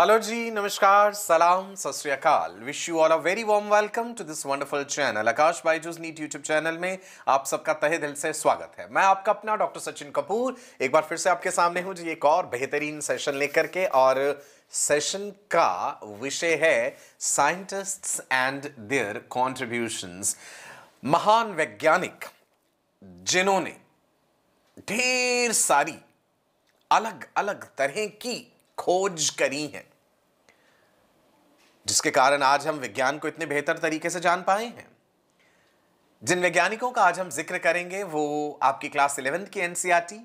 Hello जी नमस्कार सलाम सत wish you all a very warm welcome to this wonderful channel Aakash Byju's NEET YouTube channel में आप सबका तहे दिल से स्वागत है मैं आपका अपना डॉक्टर सचिन कपूर एक बार फिर से आपके सामने हूँ जी एक और बेहतरीन सेशन लेकर के और सेशन का विषय है साइंटिस्ट्स एंड देयर कॉन्ट्रीब्यूशंस महान वैज्ञानिक जिन्होंने ढेर सारी अलग अलग तरह की खोज करी है जिसके कारण आज हम विज्ञान को इतने बेहतर तरीके से जान पाए हैं जिन वैज्ञानिकों का आज हम जिक्र करेंगे वो आपकी क्लास इलेवेंथ की एनसीईआरटी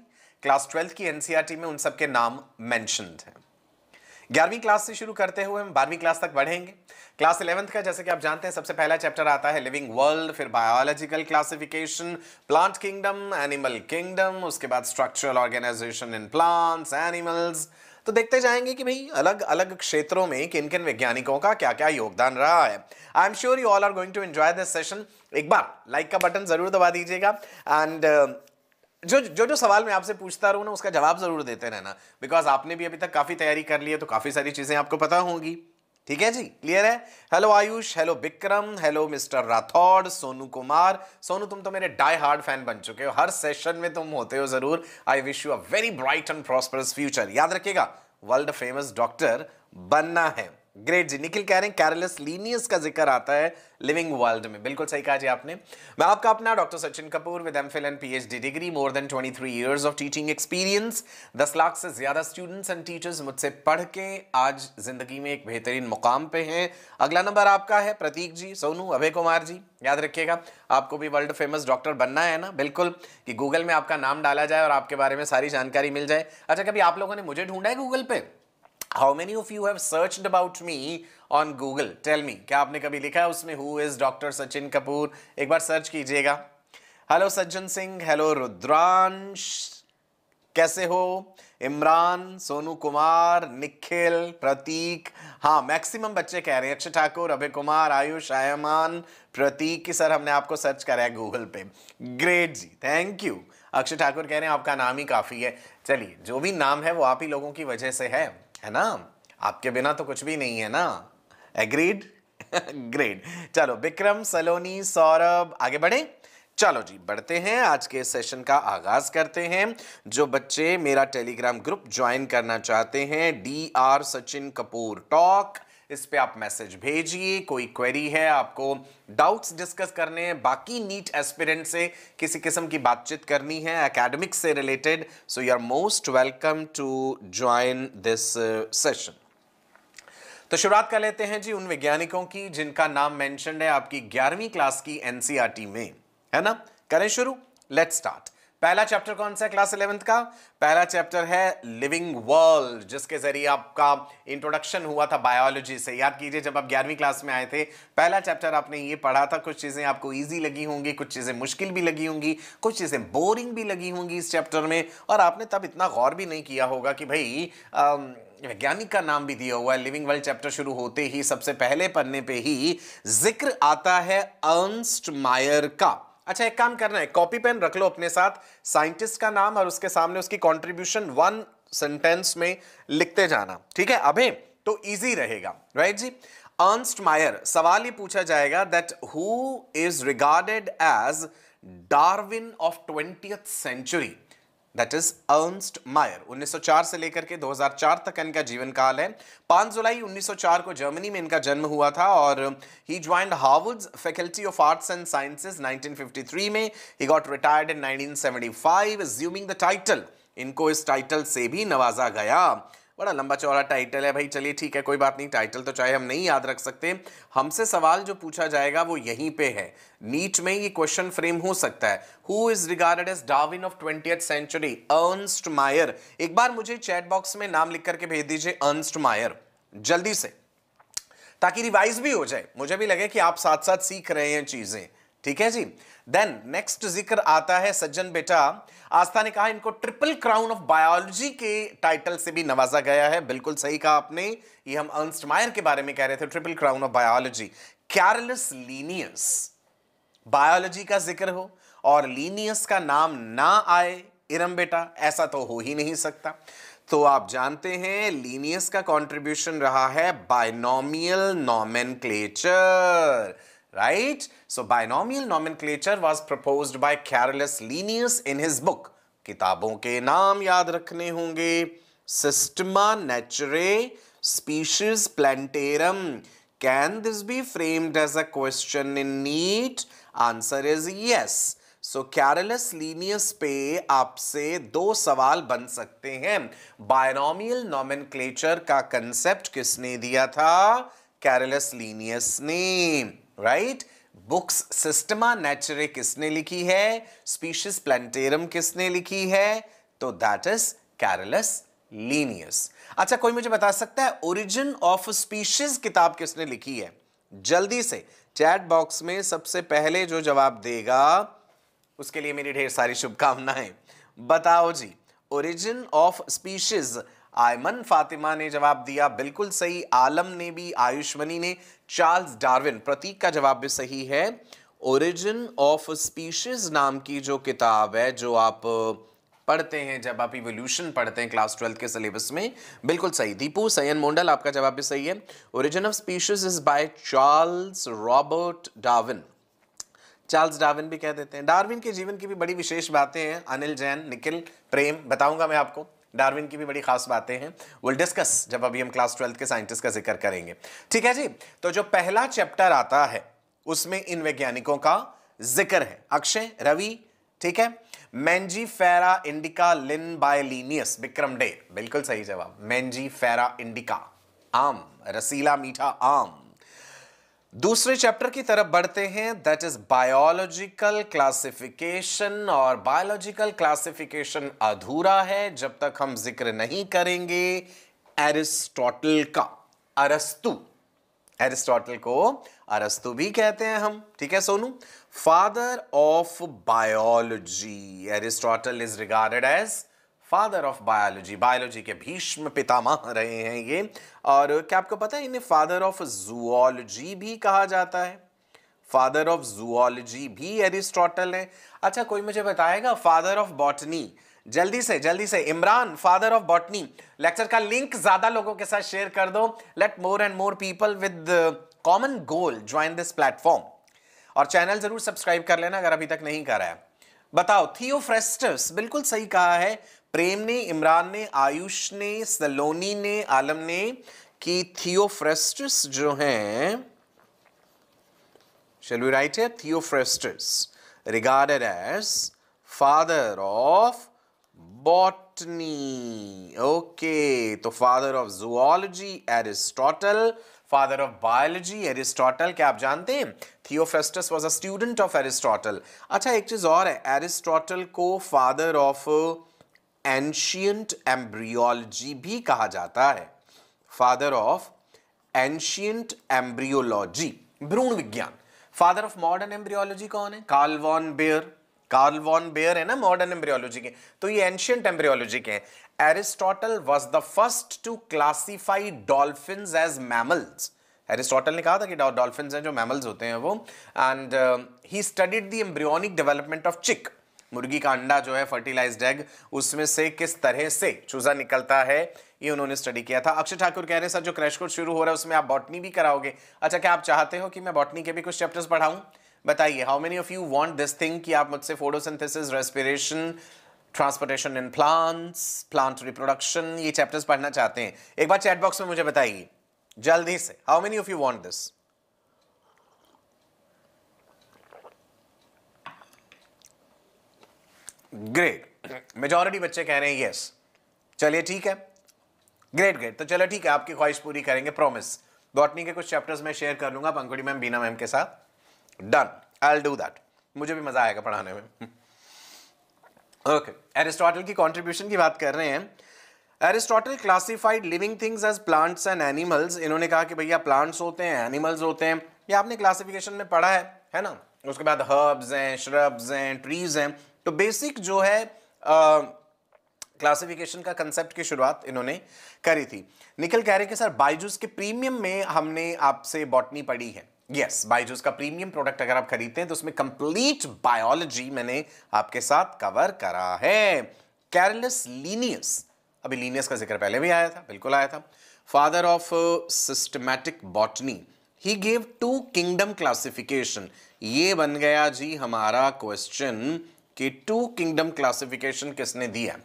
क्लास ट्वेल्थ की एनसीईआरटी में उन सबके नाम मैंशनड हैं ग्यारहवीं क्लास से शुरू करते हुए हम बारहवीं क्लास तक बढ़ेंगे क्लास इलेवंथ का जैसे कि आप जानते हैं सबसे पहला चैप्टर आता है लिविंग वर्ल्ड फिर biological classification plant kingdom animal kingdom उसके बाद structural organisation in plants animals तो देखते जाएंगे कि भाई अलग अलग क्षेत्रों में किन किन वैज्ञानिकों का क्या क्या योगदान रहा है I am sure you all are going to enjoy this session एक बार लाइक का बटन जरूर दबा दीजिएगा एंड uh, जो जो जो सवाल मैं आपसे पूछता रहूँ ना उसका जवाब जरूर देते रहना बिकॉज आपने भी अभी तक काफ़ी तैयारी कर ली है तो काफ़ी सारी चीज़ें आपको पता होंगी ठीक है जी क्लियर है hello Ayush hello Vikram hello mister Rathore Sonu Kumar Sonu तुम तो मेरे डाई हार्ड फैन बन चुके हो हर सेशन में तुम होते हो जरूर I wish you a very bright and prosperous future याद रखिएगा वर्ल्ड फेमस डॉक्टर बनना है ग्रेट जी निखिल कह रहे हैं कैरलेस लीनियस का जिक्र आता है लिविंग वर्ल्ड में बिल्कुल सही कहा जी आपने मैं आपका अपना doctor Sachin Kapoor with M Phil and D degree more than three years of teaching experience दस लाख से ज़्यादा स्टूडेंट्स एंड टीचर्स मुझसे पढ़ के आज जिंदगी में एक बेहतरीन मुकाम पे हैं अगला नंबर आपका है प्रतीक जी सोनू अभय कुमार जी याद रखिएगा आपको भी वर्ल्ड फेमस डॉक्टर बनना है ना बिल्कुल कि गूगल में आपका नाम डाला जाए और आपके बारे में सारी जानकारी मिल जाए अच्छा कभी आप लोगों ने मुझे ढूंढा है गूगल पर how many of you have search about me on Google tell me क्या आपने कभी लिखा है उसमें who is doctor Sachin Kapoor एक बार सर्च कीजिएगा हेलो सज्जन सिंह हेलो रुद्रांश कैसे हो इमरान सोनू कुमार निखिल प्रतीक हाँ मैक्सिमम बच्चे कह रहे हैं अक्षय ठाकुर अभय कुमार आयुष आयमान प्रतीक की सर हमने आपको सर्च करा है गूगल पे ग्रेट जी थैंक यू अक्षय ठाकुर कह रहे हैं आपका नाम ही काफ़ी है चलिए जो भी नाम है वो आप ही लोगों की वजह से है है ना आपके बिना तो कुछ भी नहीं है ना एग्रीड ग्रेट चलो विक्रम सलोनी सौरभ आगे बढ़े चलो जी बढ़ते हैं आज के सेशन का आगाज करते हैं जो बच्चे मेरा टेलीग्राम ग्रुप ज्वाइन करना चाहते हैं D R Sachin Kapoor talk इस पे आप मैसेज भेजिए कोई क्वेरी है आपको डाउट्स डिस्कस करने हैं बाकी नीट एस्पिरेंट से किसी किस्म की बातचीत करनी है एकेडमिक से related so you are most welcome to join this session तो शुरुआत कर लेते हैं जी उन वैज्ञानिकों की जिनका नाम मेंशन है आपकी ग्यारहवीं क्लास की एनसीईआरटी e में है ना करें शुरू लेट स्टार्ट पहला चैप्टर कौन सा है क्लास इलेवेंथ का पहला चैप्टर है लिविंग वर्ल्ड जिसके जरिए आपका इंट्रोडक्शन हुआ था बायोलॉजी से याद कीजिए जब आप ग्यारहवीं क्लास में आए थे पहला चैप्टर आपने ये पढ़ा था कुछ चीज़ें आपको ईजी लगी होंगी कुछ चीज़ें मुश्किल भी लगी होंगी कुछ चीज़ें बोरिंग भी लगी होंगी इस चैप्टर में और आपने तब इतना गौर भी नहीं किया होगा कि भाई वैज्ञानिक का नाम भी दिया हुआ है लिविंग वर्ल्ड चैप्टर शुरू होते ही सबसे पहले पन्ने पे ही जिक्र आता है अर्नस्ट मायर का अच्छा एक काम करना है कॉपी पेन रख लो अपने साथ साइंटिस्ट का नाम और उसके सामने उसकी कॉन्ट्रीब्यूशन वन सेंटेंस में लिखते जाना ठीक है अभी तो ईजी रहेगा राइट जी अर्नस्ट मायर सवाल ये पूछा जाएगा that who is regarded as Darwin of twentieth century that is Ernst Mayr 1904 से लेकर के 2004 तक इनका जीवन काल है 5 जुलाई 1904 को जर्मनी में इनका जन्म हुआ था और he joined Harvard's faculty of arts and sciences 1953 में he got retired in 1975 seventy the title इनको इस टाइटल से भी नवाजा गया बड़ा लंबा चौड़ा टाइटल है भाई चलिए ठीक है कोई बात नहीं टाइटल तो चाहे हम नहीं याद रख सकते हमसे सवाल जो पूछा जाएगा वो यहीं पे है नीट में ये क्वेश्चन फ्रेम हो सकता है who is regarded as Darwin of twenty century Ernst Mayr एक बार मुझे चैट बॉक्स में नाम लिख करके भेज दीजिए अर्नस्ट मायर जल्दी से ताकि रिवाइज भी हो जाए मुझे भी लगे कि आप साथ साथ सीख रहे हैं चीजें ठीक है जी देन नेक्स्ट जिक्र आता है सज्जन बेटा आस्था ने कहा इनको ट्रिपल क्राउन ऑफ बायोलॉजी के टाइटल से भी नवाजा गया है बिल्कुल सही कहा आपने ये हम अर्नस्ट मायर के बारे में कह रहे थे triple crown of biology Carolus Linnaeus biology का जिक्र हो और लीनियस का नाम ना आए इरम बेटा ऐसा तो हो ही नहीं सकता तो आप जानते हैं लीनियस का कंट्रीब्यूशन रहा है binomial nomenclature right? So binomial nomenclature was proposed by Carolus Linnaeus in his book. किताबों के नाम याद रखने होंगे Systema Naturae Species Plantarum can this be framed as a question in NEET answer is yes so Carolus Linnaeus पे आपसे दो सवाल बन सकते हैं बायनॉमियल नॉमेनक्लेचर का कंसेप्ट किसने दिया था कैरलस लीनियस ने राइट बुक्स सिस्टमा नेचुरे किसने लिखी है स्पीशीज प्लांटेरम किसने लिखी है तो दैट इज कैरलस लीनियस अच्छा कोई मुझे बता सकता है ओरिजिन ऑफ स्पीशीज किताब किसने लिखी है जल्दी से चैट बॉक्स में सबसे पहले जो जवाब देगा उसके लिए मेरी ढेर सारी शुभकामनाएं बताओ जी origin of species Aiman Fatima ने जवाब दिया बिल्कुल सही आलम ने भी आयुष्मनी ने चार्ल्स डार्विन प्रतीक का जवाब भी सही है ओरिजिन ऑफ स्पीशीज नाम की जो किताब है जो आप पढ़ते हैं जब आप इवोल्यूशन पढ़ते हैं क्लास ट्वेल्थ के सिलेबस में बिल्कुल सही दीपू सयन मोंडल आपका जवाब भी सही है origin of species is by Charles Robert Darwin Charles Darwin भी कह देते हैं डार्विन के जीवन की भी बड़ी विशेष बातें हैं अनिल जैन निखिल प्रेम बताऊंगा मैं आपको डार्विन की भी बड़ी खास बातें हैं विल डिस्कस जब अभी हम क्लास ट्वेल्थ के साइंटिस्ट का जिक्र करेंगे ठीक है जी तो जो पहला चैप्टर आता है उसमें इन वैज्ञानिकों का जिक्र है अक्षय रवि ठीक है Mangifera indica Linn by Linnaeus Vikram Dey बिल्कुल सही जवाब मैंजी फेरा इंडिका आम रसीला मीठा आम दूसरे चैप्टर की तरफ बढ़ते हैं दैट इज बायोलॉजिकल क्लासिफिकेशन और बायोलॉजिकल क्लासिफिकेशन अधूरा है जब तक हम जिक्र नहीं करेंगे एरिस्टोटल का अरस्तु एरिस्टोटल को अरस्तु भी कहते हैं हम ठीक है Sonu father of biology Aristotle is regarded as father of biology biology के भीष्म पितामह रहे हैं ये और क्या आपको पता है इन्हें फादर ऑफ जुआलॉजी भी कहा जाता है फादर ऑफ जुआलॉजी भी एरिस्टोटल है अच्छा कोई मुझे बताएगा फादर ऑफ बॉटनी जल्दी से जल्दी से Imran father of botany lecture का लिंक ज्यादा लोगों के साथ शेयर कर दो let more and more people with common goal join this platform और चैनल जरूर सब्सक्राइब कर लेना अगर अभी तक नहीं करा है बताओ थियोफ्रेस्टस बिल्कुल सही कहा है प्रेम ने इमरान ने आयुष ने सलोनी ने आलम ने कि थियोफ्रेस्टस जो हैं शेल वी राइट है Theophrastus regarded as father of botany okay तो father of zoology Aristotle father of biology Aristotle क्या आप जानते हैं Theophrastus was a student of Aristotle अच्छा एक चीज और है एरिस्टोटल को फादर ऑफ एंशियंट एम्ब्रियोलॉजी भी कहा जाता है फादर ऑफ एंशियंट एम्ब्रियोलॉजी भ्रूण विज्ञान फादर ऑफ मॉडर्न एम्ब्रियोलॉजी कौन है Karl von Baer Karl von Baer है ना मॉडर्न एम्ब्रियोलॉजी के तो ये एंशियंट एम्ब्रियोलॉजी के हैं Aristotle was the first to classify dolphin as mammals Aristotle ने कहा था कि डॉल्फिन जो मैमल्स होते हैं वो and he studied the embryonic development of chick मुर्गी का अंडा जो है फर्टिलाइज्ड एग उसमें से किस तरह से चूजा निकलता है ये उन्होंने स्टडी किया था अक्षय ठाकुर कह रहे हैं सर जो क्रैश कोर्स शुरू हो रहा है उसमें आप बॉटनी भी कराओगे अच्छा क्या आप चाहते हो कि मैं बॉटनी के भी कुछ चैप्टर्स पढ़ाऊँ बताइए how many of you want this thing कि आप मुझसे photosynthesis respiration transportation in plants plant reproduction ये चैप्टर्स पढ़ना चाहते हैं एक बार चैट बॉक्स में मुझे बताइए जल्दी से how many of you want this great majority बच्चे कह रहे हैं यस चलिए ठीक है ग्रेट ग्रेट तो चलो ठीक है आपकी ख्वाहिश पूरी करेंगे प्रॉमिस बॉटनी के कुछ चैप्टर्स मैं शेयर कर लूंगा पंकुड़ी मैम बीना मैम के साथ डन आई डू दैट मुझे भी मज़ा आएगा पढ़ाने में ओके एरिस्टोटल की कॉन्ट्रीब्यूशन की बात कर रहे हैं Aristotle classified living things as plants and animals इन्होंने कहा कि भैया प्लांट्स होते हैं एनिमल्स होते हैं ये आपने क्लासिफिकेशन में पढ़ा है है ना उसके बाद हर्ब्स हैं श्रब्स हैं ट्रीज हैं तो बेसिक जो है क्लासिफिकेशन का कंसेप्ट की शुरुआत इन्होंने करी थी निखिल कह रहे कि सर बाइजूस के प्रीमियम में हमने आपसे बॉटनी पढ़ी है यस yes, बाइजूस का प्रीमियम प्रोडक्ट अगर आप खरीदते हैं तो उसमें कंप्लीट बायोलॉजी मैंने आपके साथ कवर करा है कैरलेस लीनियस अभी लीनियस का जिक्र पहले भी आया था बिल्कुल आया था father of systematic botany he gave two kingdom classification ये बन गया जी हमारा क्वेश्चन कि टू किंगडम क्लासिफिकेशन किसने दी है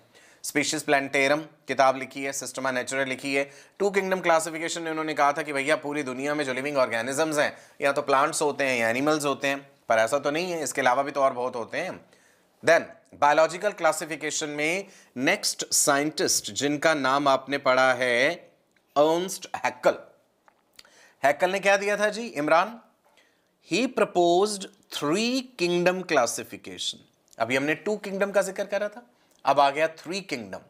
स्पीशीज प्लान्टेरम किताब लिखी है सिस्टमा नेचुरल लिखी है टू किंगडम क्लासिफिकेशन में उन्होंने कहा था कि भैया पूरी दुनिया में जो लिविंग ऑर्गेनिजम्स हैं या तो प्लांट्स होते हैं या एनिमल्स होते हैं पर ऐसा तो नहीं है इसके अलावा भी तो और बहुत होते हैं देन बायोलॉजिकल क्लासिफिकेशन में नेक्स्ट साइंटिस्ट जिनका नाम आपने पढ़ा है अर्नस्ट हैकल हैकल ने क्या दिया था जी Imran he proposed three kingdom classification अभी हमने टू किंगडम का जिक्र करा था अब आ गया थ्री किंगडम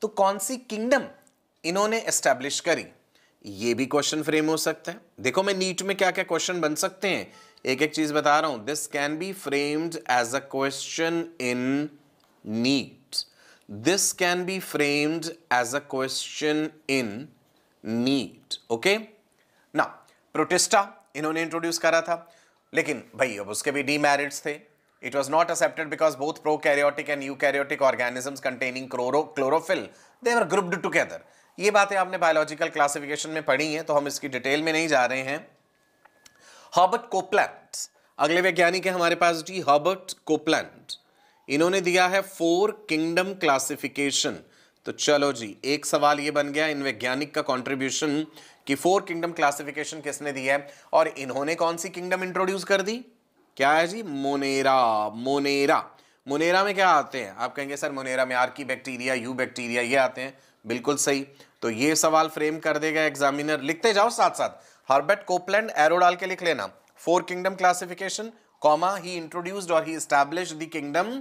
तो कौन सी किंगडम इन्होंने एस्टेब्लिश करी ये भी क्वेश्चन फ्रेम हो सकता है देखो मैं नीट में क्या क्या क्वेश्चन बन सकते हैं एक एक चीज बता रहा हूं this can be framed as a question in NEET this can be framed as a question in NEET okay ना प्रोटेस्टा इन्होंने इंट्रोड्यूस करा था लेकिन भाई अब उसके भी डीमेरिट्स थे It was not accepted because both prokaryotic and eukaryotic organisms containing chlorophyll, they were grouped together. ये बातें आपने बायोलॉजिकल क्लासिफिकेशन में पढ़ी हैं तो हम इसकी डिटेल में नहीं जा रहे हैं हॉबर्ट कोप्लैंड अगले वैज्ञानिक है हमारे पास जी हॉबर्ट कोप्लैंड इन्होंने दिया है फोर किंगडम क्लासिफिकेशन तो चलो जी एक सवाल ये बन गया इन वैज्ञानिक का कंट्रीब्यूशन कि फोर किंगडम क्लासिफिकेशन किसने दिया है और इन्होंने कौन सी किंगडम इंट्रोड्यूस कर दी क्या है जी मोनेरा मोनेरा मोनेरा में क्या आते हैं आप कहेंगे सर मोनेरा में archaebacteria eubacteria ये आते हैं बिल्कुल सही तो ये सवाल फ्रेम कर देगा एग्जामिनर लिखते जाओ साथ साथ हर्बर्ट कोपलैंड एरोडाल के लिख लेना four kingdom classification comma he introduced और he establish the kingdom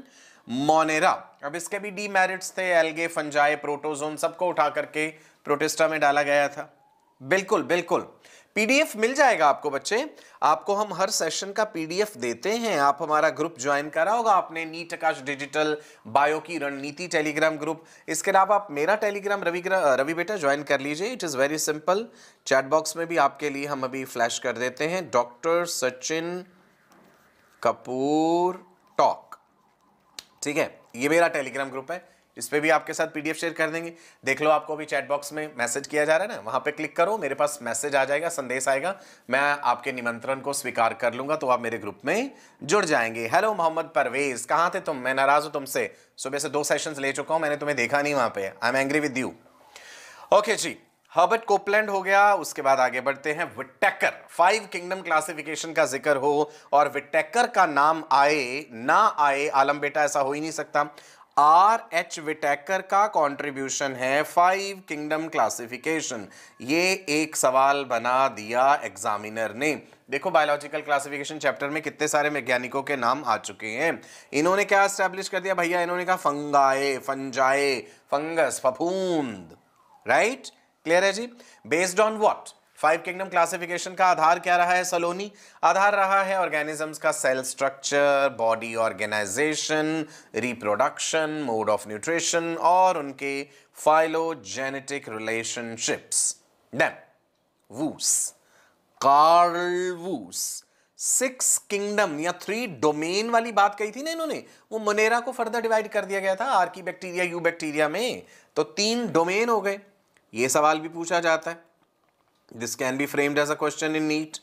Monera अब इसके भी डी मेरिट्स थे एलगे फंजाए प्रोटोजोन सबको उठा करके प्रोटेस्टा में डाला गया था बिल्कुल बिल्कुल पीडीएफ मिल जाएगा आपको बच्चे आपको हम हर सेशन का पीडीएफ देते हैं आप हमारा ग्रुप ज्वाइन करा होगा आपने नीट आकाश डिजिटल बायो की रणनीति टेलीग्राम ग्रुप इसके अलावा आप मेरा टेलीग्राम रवि रवि बेटा ज्वाइन कर लीजिए it is very simple chat box में भी आपके लिए हम अभी फ्लैश कर देते हैं डॉक्टर सचिन कपूर टॉक ठीक है ये मेरा टेलीग्राम ग्रुप है इस पर भी आपके साथ पीडीएफ शेयर कर देंगे देख लो आपको अभी चैट बॉक्स में मैसेज किया जा रहा है ना वहाँ पे क्लिक करो मेरे पास मैसेज आ जाएगा संदेश आएगा मैं आपके निमंत्रण को स्वीकार कर लूंगा तो आप मेरे ग्रुप में जुड़ जाएंगे हेलो मोहम्मद परवेज कहाँ थे तुम मैं नाराज़ हूँ तुमसे सुबह से दो सेशन ले चुका हूँ मैंने तुम्हें देखा नहीं वहाँ पे I am angry with you okay जी हर्बर्ट कोपलैंड हो गया उसके बाद आगे बढ़ते हैं विटेकर फाइव किंगडम क्लासिफिकेशन का जिक्र हो और विटेकर का नाम आए ना आए आलम बेटा ऐसा हो ही नहीं सकता आर एच विटेकर का कंट्रीब्यूशन है फाइव किंगडम क्लासिफिकेशन ये एक सवाल बना दिया एग्जामिनर ने देखो बायोलॉजिकल क्लासिफिकेशन चैप्टर में कितने सारे वैज्ञानिकों के नाम आ चुके हैं इन्होंने क्या स्टैब्लिश कर दिया भैया इन्होंने कहा फंगाए फंजाए फंगस फफूंद राइट क्लियर है जी based on what five kingdom classification का आधार क्या रहा है सलोनी आधार रहा है ऑर्गेनिजम्स का cell structure body organization reproduction mode of nutrition और उनके phylogenetic relationships then Woese Carl Woese six kingdom या थ्री डोमेन वाली बात कही थी ना इन्होंने वो मोनेरा को फर्दर डिवाइड कर दिया गया था are archaebacteria you bacteria में तो तीन डोमेन हो गए ये सवाल भी पूछा जाता है This can be framed as a question in neat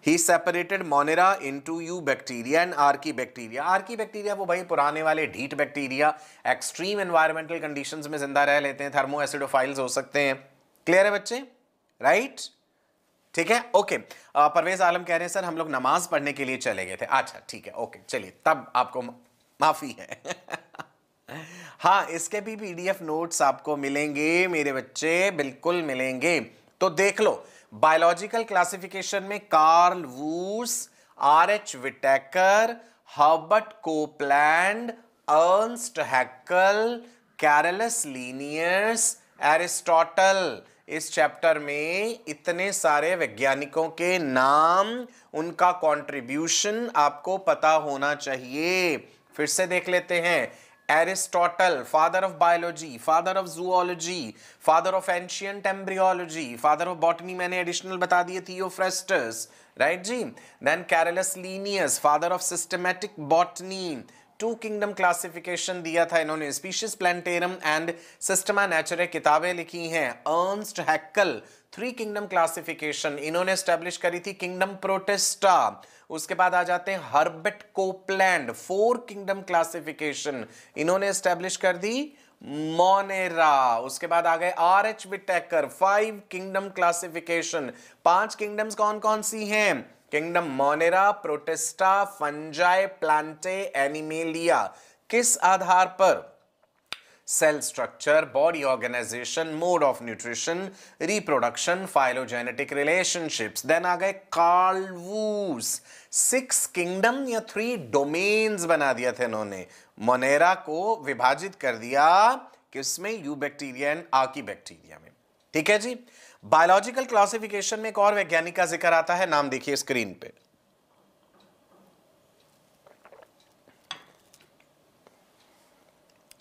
He separated Monera into U bacteria and Archaea bacteria. Archaea bacteria वो भाई पुराने वाले ढीट बैक्टीरिया एक्सट्रीम एनवायरमेंटल कंडीशंस में जिंदा रह लेते हैं थर्मो एसिडोफाइल्स हो सकते हैं क्लियर है बच्चे right? ठीक है ओके परवेज आलम कह रहे हैं सर हम लोग नमाज पढ़ने के लिए चले गए थे अच्छा ठीक है ओके चलिए तब आपको माफी है हाँ इसके भी पीडीएफ नोट्स आपको मिलेंगे मेरे बच्चे बिल्कुल मिलेंगे तो देख लो बायोलॉजिकल क्लासिफिकेशन में Carl Woese R H Whittaker Herbert Copeland Ernst Haeckel Carolus Linnaeus Aristotle इस चैप्टर में इतने सारे वैज्ञानिकों के नाम उनका कंट्रीब्यूशन आपको पता होना चाहिए फिर से देख लेते हैं Aristotle, father of biology, father of zoology, father of ancient embryology, father of botany मैंने additional बता दिए Theophrastus, right ji Then Carolus Linnaeus, father of systematic botany, two kingdom classification दिया था इन्होंने species Plantarum and Systema Naturae किताबें लिखी हैं Ernst Haeckel three kingdom classification इन्होंने स्टैब्लिश करी थी किंगडम प्रोटेस्टा उसके बाद आ जाते हैं Herbert Copeland four kingdom classification इन्होंने स्टैब्लिश कर दी मोनेरा उसके बाद आ गए R H Whittaker five kingdom classification पांच किंगडम्स कौन कौन सी हैं kingdom Monera Protista fungi Plantae Animalia किस आधार पर cell structure, body organization, mode of nutrition, reproduction, phylogenetic relationships. Then आ गए Carl सिक्स किंगडम या थ्री डोमेन्स बना दिया थे इन्होंने मोनेरा को विभाजित कर दिया किसमें eubacteria and archaebacteria में ठीक है जी बायोलॉजिकल क्लासिफिकेशन में एक और वैज्ञानिक का जिक्र आता है नाम देखिए स्क्रीन पे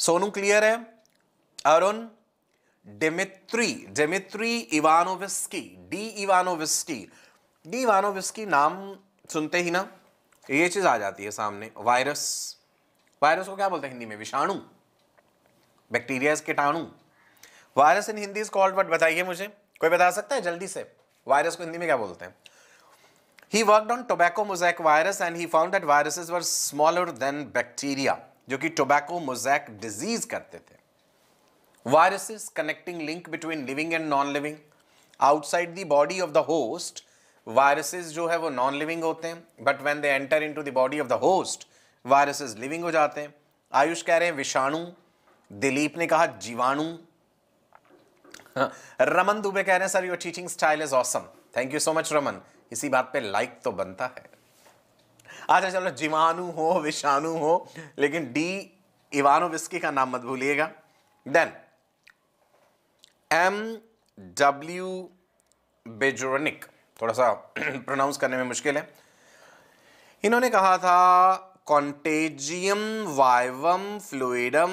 सोनू क्लियर है Arun Dmitri Dmitri Ivanovsky D Ivanovsky D Ivanovsky नाम सुनते ही ना ये चीज आ जाती है सामने वायरस वायरस को क्या बोलते हैं हिंदी में विषाणु बैक्टीरिया कीटाणु virus in Hindi is called but बताइए मुझे कोई बता सकता है जल्दी से वायरस को हिंदी में क्या बोलते हैं he work on tobacco mosaic virus and he found that viruses were smaller than bacteria जो कि टोबैको मोजैक डिजीज करते थे viruses connecting link between living and non living outside the body of the host viruses जो है वो non living होते हैं but when they enter into the body of the host viruses living हो जाते हैं आयुष कह रहे हैं विषाणु दिलीप ने कहा जीवाणु हाँ, रमन दुबे कह रहे हैं sir your teaching style is awesome thank you so much Raman इसी बात पे लाइक तो बनता है अच्छा चलो जीवाणु हो विषाणु हो लेकिन डी इवानोविस्की का नाम मत भूलिएगा देन एम डब्ल्यू बेजोनिक थोड़ा सा प्रोनाउंस करने में मुश्किल है इन्होंने कहा था कॉन्टेजियम वाइवम फ्लूडम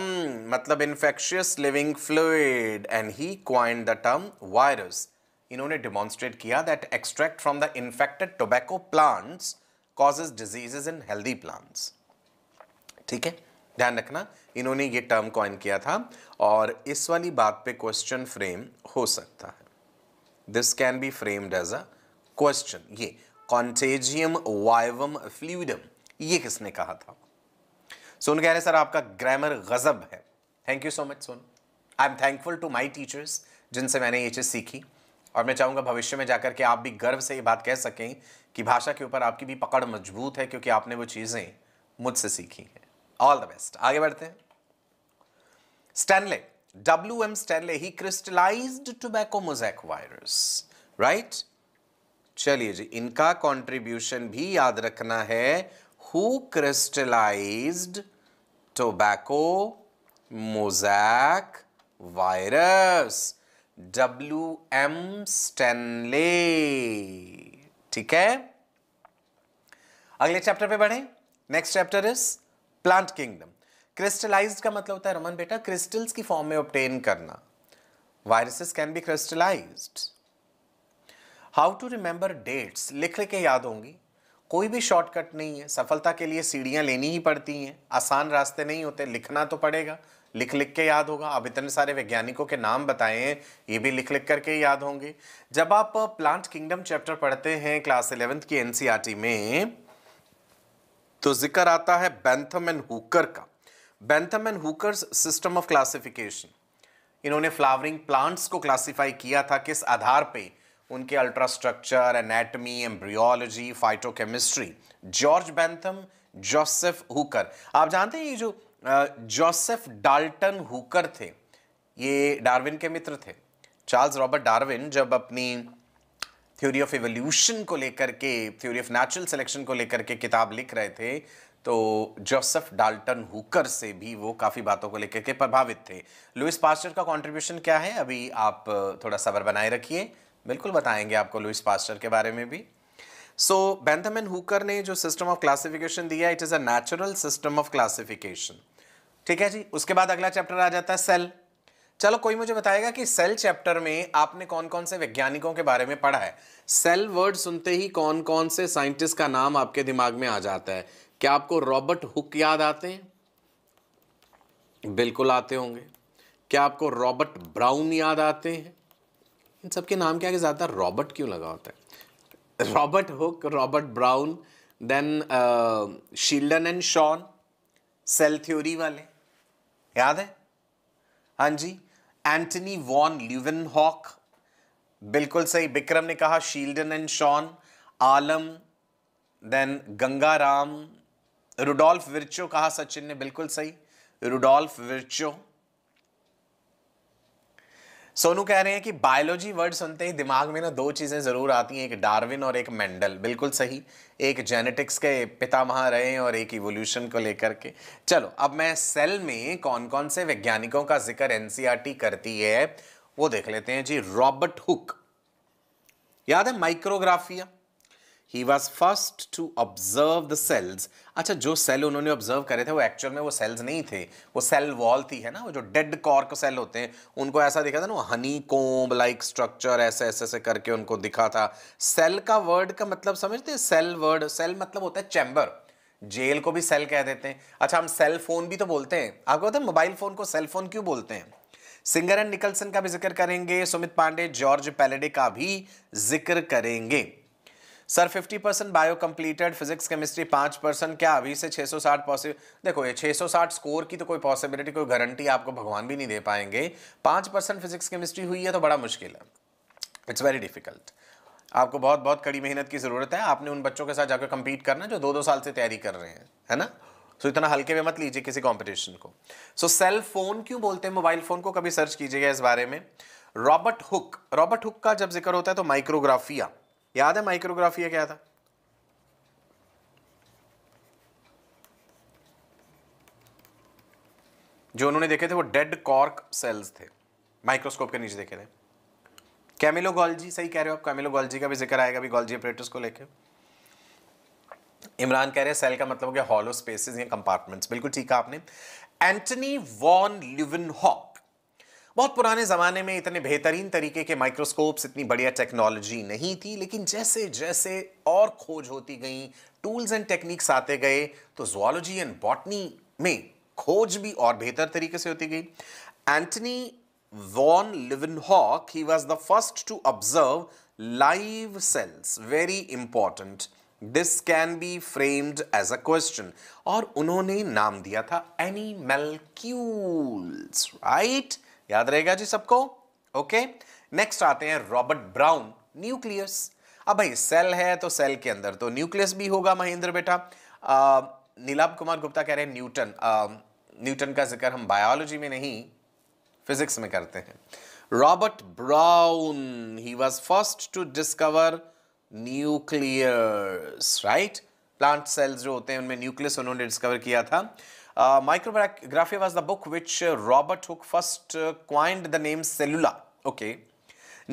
मतलब infectious living fluid and he coined the term virus इन्होंने डिमॉन्स्ट्रेट किया that extract from the infected tobacco plants causes diseases in healthy plants ठीक है ध्यान रखना इन्होंने ये टर्म कॉइन किया था और इस वाली बात पे क्वेश्चन फ्रेम हो सकता है this can be framed as a question ये कॉन्टेजियम वाइवम फ्लूडम ये किसने कहा था सोन कह रहे सर आपका ग्रामर गजब है thank you so much son I am thankful to my teachers जिनसे मैंने ये चीज़ सीखी और मैं चाहूँगा भविष्य में जाकर के आप भी गर्व से ये बात कह सकें कि भाषा के ऊपर आपकी भी पकड़ मजबूत है क्योंकि आपने वो चीज़ें मुझसे सीखी हैं ऑल द बेस्ट आगे बढ़ते हैं Stanley W M Stanley he crystallize tobacco mosaic virus right चलिए जी इनका कॉन्ट्रीब्यूशन भी याद रखना है who crystallize tobacco mosaic virus W M Stanley ठीक है अगले चैप्टर पे बढ़े next chapter is plant kingdom crystallized का मतलब होता है रमन बेटा क्रिस्टल्स की फॉर्म में ऑप्टेन करना viruses can be crystallized how to remember dates लिख लिख के याद होंगी कोई भी शॉर्टकट नहीं है सफलता के लिए सीढ़ियां लेनी ही पड़ती हैं आसान रास्ते नहीं होते लिखना तो पड़ेगा लिख लिख के याद होगा अब इतने सारे वैज्ञानिकों के नाम बताए ये भी लिख लिख करके याद होंगे जब आप प्लांट किंगडम चैप्टर पढ़ते हैं क्लास इलेवेंथ की एनसीईआरटी में तो जिक्र आता है बैंथम एंड हुकर का Bentham and Hooker system of classification इन्होंने फ्लावरिंग प्लांट्स को क्लासिफाई किया था किस आधार पे उनके ultrastructure anatomy embryology phytochemistry George Bentham Joseph Hooker आप जानते हैं ये जो जोसेफ डाल्टन हुकर थे ये डार्विन के मित्र थे चार्ल्स रॉबर्ट डार्विन जब अपनी थ्योरी ऑफ एवोल्यूशन को लेकर के थ्योरी ऑफ नेचुरल सिलेक्शन को लेकर के किताब लिख रहे थे तो जोसेफ डाल्टन हुकर से भी वो काफ़ी बातों को लेकर के प्रभावित थे लुइस पास्टर का कॉन्ट्रीब्यूशन क्या है अभी आप थोड़ा सबर बनाए रखिए बिल्कुल बताएंगे आपको लुइस पास्टर के बारे में भी सो बैंथम एंड हुकर ने जो सिस्टम ऑफ क्लासिफिकेशन दिया it is a natural system of classification ठीक है जी उसके बाद अगला चैप्टर आ जाता है सेल चलो कोई मुझे बताएगा कि सेल चैप्टर में आपने कौन कौन से वैज्ञानिकों के बारे में पढ़ा है सेल वर्ड सुनते ही कौन कौन से साइंटिस्ट का नाम आपके दिमाग में आ जाता है क्या आपको रॉबर्ट हुक याद आते हैं बिल्कुल आते होंगे क्या आपको रॉबर्ट ब्राउन याद आते हैं इन सबके नाम क्या ज़्यादा रॉबर्ट क्यों लगा होता है Robert Hooke Robert Brown then Schleiden and Schwann cell theory वाले याद है हाँ जी एंटनी वॉन ल्यूवन हॉक बिल्कुल सही बिक्रम ने कहा Schleiden and Schwann Alam then Gangaram Rudolf Virchow कहा सचिन ने बिल्कुल सही रुडोल्फ विरचो सोनू कह रहे हैं कि बायोलॉजी वर्ड सुनते ही दिमाग में ना दो चीज़ें ज़रूर आती हैं एक डार्विन और एक मेंडल बिल्कुल सही एक जेनेटिक्स के पिता महा रहे और एक इवोल्यूशन को लेकर के चलो अब मैं सेल में कौन कौन से वैज्ञानिकों का जिक्र एनसीईआरटी e करती है वो देख लेते हैं जी रॉबर्ट हुक याद है Micrographia he was first to observe the cells अच्छा जो सेल उन्होंने ऑब्जर्व करे थे वो एक्चुअल में वो सेल्स नहीं थे वो सेल वॉल थी है ना वो जो डेड कॉर्क सेल होते हैं उनको ऐसा दिखा था ना हनी कोम्ब लाइक स्ट्रक्चर ऐसे ऐसे ऐसे करके उनको दिखा था सेल का वर्ड का मतलब समझते हैं सेल वर्ड सेल मतलब होता है चैम्बर जेल को भी सेल कह देते हैं अच्छा हम सेल फोन भी तो बोलते हैं आपको पता है मोबाइल फोन को सेल फोन क्यों बोलते हैं सिंगर एंड निकलसन का भी जिक्र करेंगे सुमित पांडे जॉर्ज पैलेडे का भी जिक्र करेंगे sir 50 percent bio completed physics chemistry पाँच परसेंट क्या अभी से 660 पॉसिबल देखो ये 660 स्कोर की तो कोई पॉसिबिलिटी कोई गारंटी आपको भगवान भी नहीं दे पाएंगे पाँच परसेंट फिजिक्स केमिस्ट्री हुई है तो बड़ा मुश्किल है इट्स वेरी डिफिकल्ट आपको बहुत बहुत कड़ी मेहनत की ज़रूरत है आपने उन बच्चों के साथ जाकर कम्पीट करना जो दो दो साल से तैयारी कर रहे हैं है ना सो so, इतना हल्के में मत लीजिए किसी कॉम्पिटिशन को सो सेल फोन क्यों बोलते हैं मोबाइल फोन को कभी सर्च कीजिएगा इस बारे में रॉबर्ट हुक रॉबर्ट हुक का जब जिक्र होता है तो माइक्रोग्राफिया याद है माइक्रोग्राफिया क्या था जो उन्होंने देखे थे वो डेड कॉर्क सेल्स थे माइक्रोस्कोप के नीचे देखे थे कैमिलोगोलॉजी सही कह रहे हो आप कैमिलोगोलॉजी का भी जिक्र आएगा अभी गॉल्जी ऑपरेटर्स को लेकर इमरान कह रहे हैं सेल का मतलब हो गया हॉलो स्पेसिस या कंपार्टमेंट्स बिल्कुल ठीक है आपने एंटनी वॉन हॉक बहुत पुराने ज़माने में इतने बेहतरीन तरीके के माइक्रोस्कोप्स इतनी बढ़िया टेक्नोलॉजी नहीं थी लेकिन जैसे जैसे और खोज होती गई टूल्स एंड टेक्निक्स आते गए तो जोलॉजी एंड बॉटनी में खोज भी और बेहतर तरीके से होती गई Antony von Hoek he was the first to observe live cells very important this can be framed as a question और उन्होंने नाम दिया था मेलक्यूल्स राइट right? याद रहेगा जी सबको ओके नेक्स्ट आते हैं रॉबर्ट ब्राउन न्यूक्लियस अब भाई सेल है तो सेल के अंदर तो न्यूक्लियस भी होगा महेंद्र बेटा नीलाब कुमार गुप्ता कह रहे हैं न्यूटन आ, न्यूटन का जिक्र हम बायोलॉजी में नहीं फिजिक्स में करते हैं Robert Brown he was first to discover nucleus right plant cells जो होते हैं उनमें न्यूक्लियस उन्होंने डिस्कवर किया था Uh, micrographia was the book which uh, Robert Hooke first uh, coined the name cellular. Okay.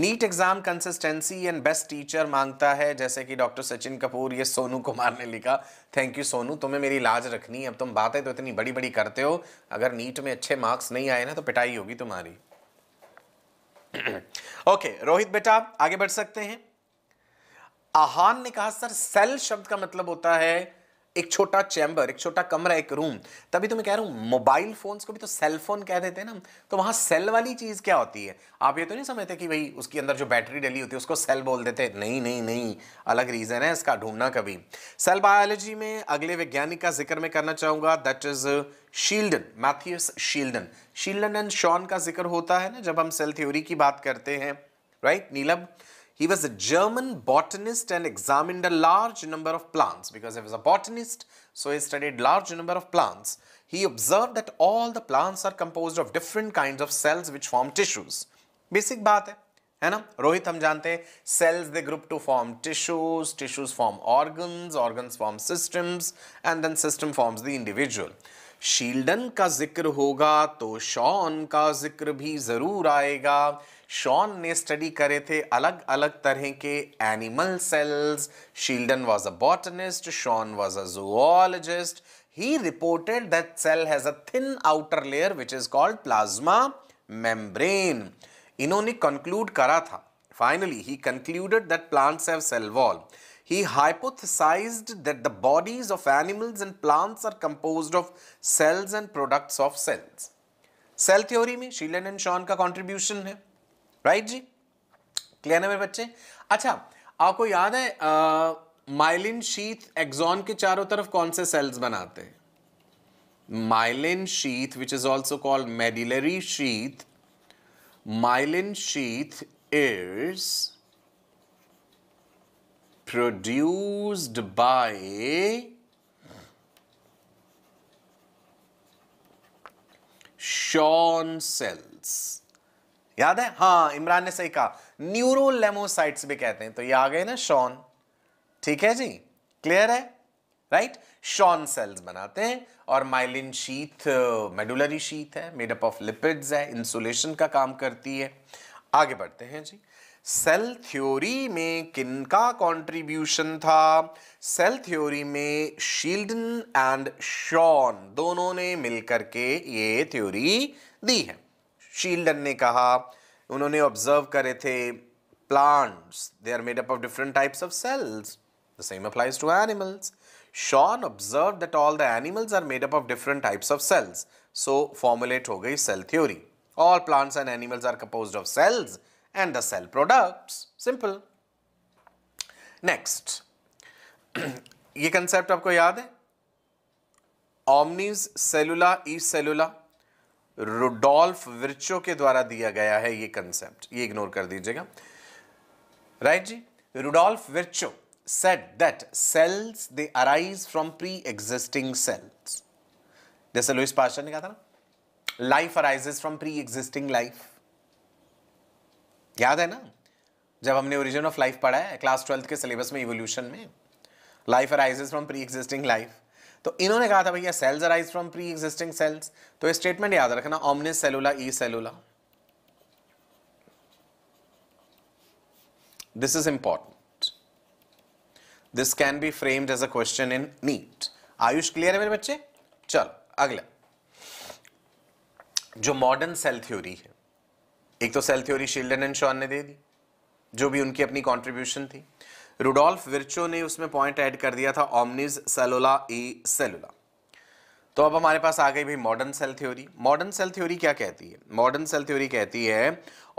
NEET exam consistency and best teacher मांगता है जैसे कि डॉक्टर सचिन कपूर ये सोनू कुमार ने लिखा थैंक यू सोनू तुम्हें मेरी लाज रखनी है अब तुम बातें तो इतनी बड़ी बड़ी करते हो अगर नीट में अच्छे मार्क्स नहीं आए ना तो पिटाई होगी तुम्हारी ओके okay, रोहित बेटा आगे बढ़ सकते हैं आहान ने कहा सर सेल शब्द का मतलब होता है एक छोटा चैम्बर एक छोटा कमरा एक रूम तभी तो मैं कह रहा हूँ मोबाइल फोन्स को भी तो सेल फोन कह देते हैं ना तो वहाँ सेल वाली चीज़ क्या होती है आप ये तो नहीं समझते कि भाई उसके अंदर जो बैटरी डली होती है उसको सेल बोल देते हैं नहीं नहीं नहीं अलग रीज़न है इसका ढूंढना कभी सेल बायोलॉजी में अगले वैज्ञानिक का जिक्र मैं करना चाहूँगा that is Schleiden Matthias Schleiden Schleiden and Schwann का जिक्र होता है ना जब हम सेल थ्योरी की बात करते हैं right right? Neelam He was a German botanist and examined a large number of plants because he was a botanist, so he studied large number of plants. He observed that all the plants are composed of different kinds of cells which form tissues. Basic baat hai, है ना Rohit, हम जानते हैं cells they group to cells they group to form tissues, tissues form organs, organs form systems, and then system forms the individual. Sheldon Schleiden का जिक्र होगा तो Shawn का जिक्र भी जरूर आएगा शॉन ने स्टडी करे थे अलग अलग तरह के animal cells Schleiden was a botanist Schwann was a zoologist he reported that cell has a thin outer layer which is called plasma membrane इन्होंने कंक्लूड करा था finally he concluded that plants have cell wall he hypothesise that the bodies of animals and plants are compose of cells and products of cells cell theory में Schleiden and Schwann का contribution है right जी clear है मेरे बच्चे अच्छा आपको याद है माइलिन शीत एक्सॉन के चारों तरफ कौन से सेल्स बनाते हैं myelin sheath which is also called medullary sheath myelin sheath is produced by Schwann cells याद है हाँ इमरान ने सही कहा न्यूरोलेमोसाइट्स भी कहते हैं तो ये आ गए ना शॉन ठीक है जी क्लियर है राइट शॉन सेल्स बनाते हैं और माइलिन शीथ मेडुलरी शीथ है मेडअप ऑफ लिपिड्स है इंसुलेशन का काम करती है आगे बढ़ते हैं जी सेल थ्योरी में किनका कंट्रीब्यूशन था सेल थ्योरी में शील्डन एंड शॉन दोनों ने मिलकर के ये थ्योरी दी है शील्डन ने कहा उन्होंने ऑब्जर्व करे थे plants they are made up of different types of cells the same applies to animals Schwann observe that all the animals are made up of different types of cells so formulate हो गई cell theory all plants and animals are compose of cells and the cell product simple next ये concept आपको याद है ऑमनीज सेलुला ई सेलुला Rudolf विर्चो के द्वारा दिया गया है ये कंसेप्ट ये इग्नोर कर दीजिएगा राइट जी Rudolf Virchow said that cells they arise from pre existing cells जैसे लुइस पास्चर ने कहा था ना life arises from pre existing life याद है ना जब हमने ओरिजिन ऑफ लाइफ पढ़ा है क्लास ट्वेल्थ के सिलेबस में इवोल्यूशन में life arises from pre existing life तो इन्होंने कहा था भैया cells arise from pre existing cells तो ये स्टेटमेंट याद रखना ऑमनिस सेलुला ई सेलुला this is important this can be framed as a question in NEET Ayush clear है मेरे बच्चे चलो अगला जो मॉडर्न सेल थ्योरी है एक तो cell theory Schleiden and Schwann ने दे दी जो भी उनकी अपनी कॉन्ट्रीब्यूशन थी रुडोल्फ विर्चो ने उसमें पॉइंट ऐड कर दिया था ऑमनिज सेलोला ई सेलोला तो अब हमारे पास आ गई भाई modern cell theory modern cell theory क्या कहती है मॉडर्न सेल थ्योरी कहती है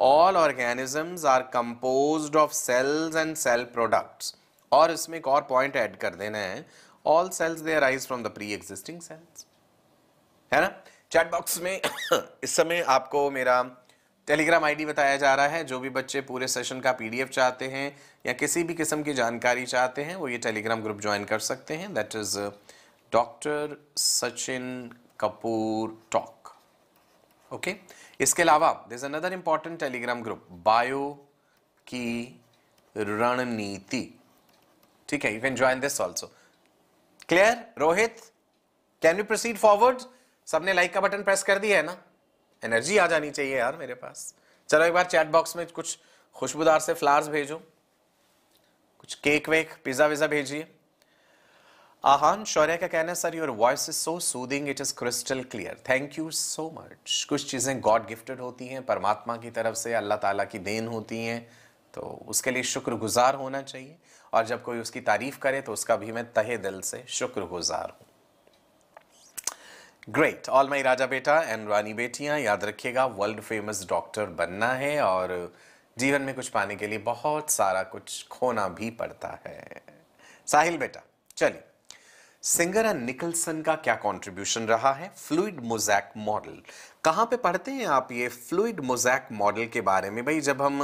all organisms are composed of cells and cell products और इसमें एक और पॉइंट ऐड कर देना है all cells they rise from the pre existing cells है ना चैट बॉक्स में इस समय आपको मेरा टेलीग्राम आईडी बताया जा रहा है जो भी बच्चे पूरे सेशन का पीडीएफ चाहते हैं या किसी भी किस्म की जानकारी चाहते हैं वो ये टेलीग्राम ग्रुप ज्वाइन कर सकते हैं that is doctor Sachin Kapoor talk okay इसके अलावा this another important Telegram group bio की रणनीति ठीक है you can join this also clear Rohit can you proceed forward सबने लाइक का बटन प्रेस कर दिया है ना एनर्जी आ जानी चाहिए यार मेरे पास चलो एक बार चैट बॉक्स में कुछ खुशबूदार से फ्लावर्स भेजो कुछ केक वेक पिज्जा विज्जा भेजिए आहान शौर्य का कहना है sir your voice is so soothing it is crystal clear thank you so much कुछ चीज़ें गॉड गिफ्टेड होती हैं परमात्मा की तरफ से अल्लाह ताला की देन होती हैं तो उसके लिए शुक्रगुजार होना चाहिए और जब कोई उसकी तारीफ करे तो उसका भी मैं तहे दिल से शुक्रगुजार हूँ ग्रेट ऑल माई राजा बेटा एंड रानी बेटियाँ याद रखिएगा वर्ल्ड फेमस डॉक्टर बनना है और जीवन में कुछ पाने के लिए बहुत सारा कुछ खोना भी पड़ता है साहिल बेटा चलिए सिंगर एंड निकलसन का क्या कंट्रीब्यूशन रहा है फ्लूइड मोजैक मॉडल कहाँ पे पढ़ते हैं आप ये फ्लूइड मोजैक मॉडल के बारे में भाई जब हम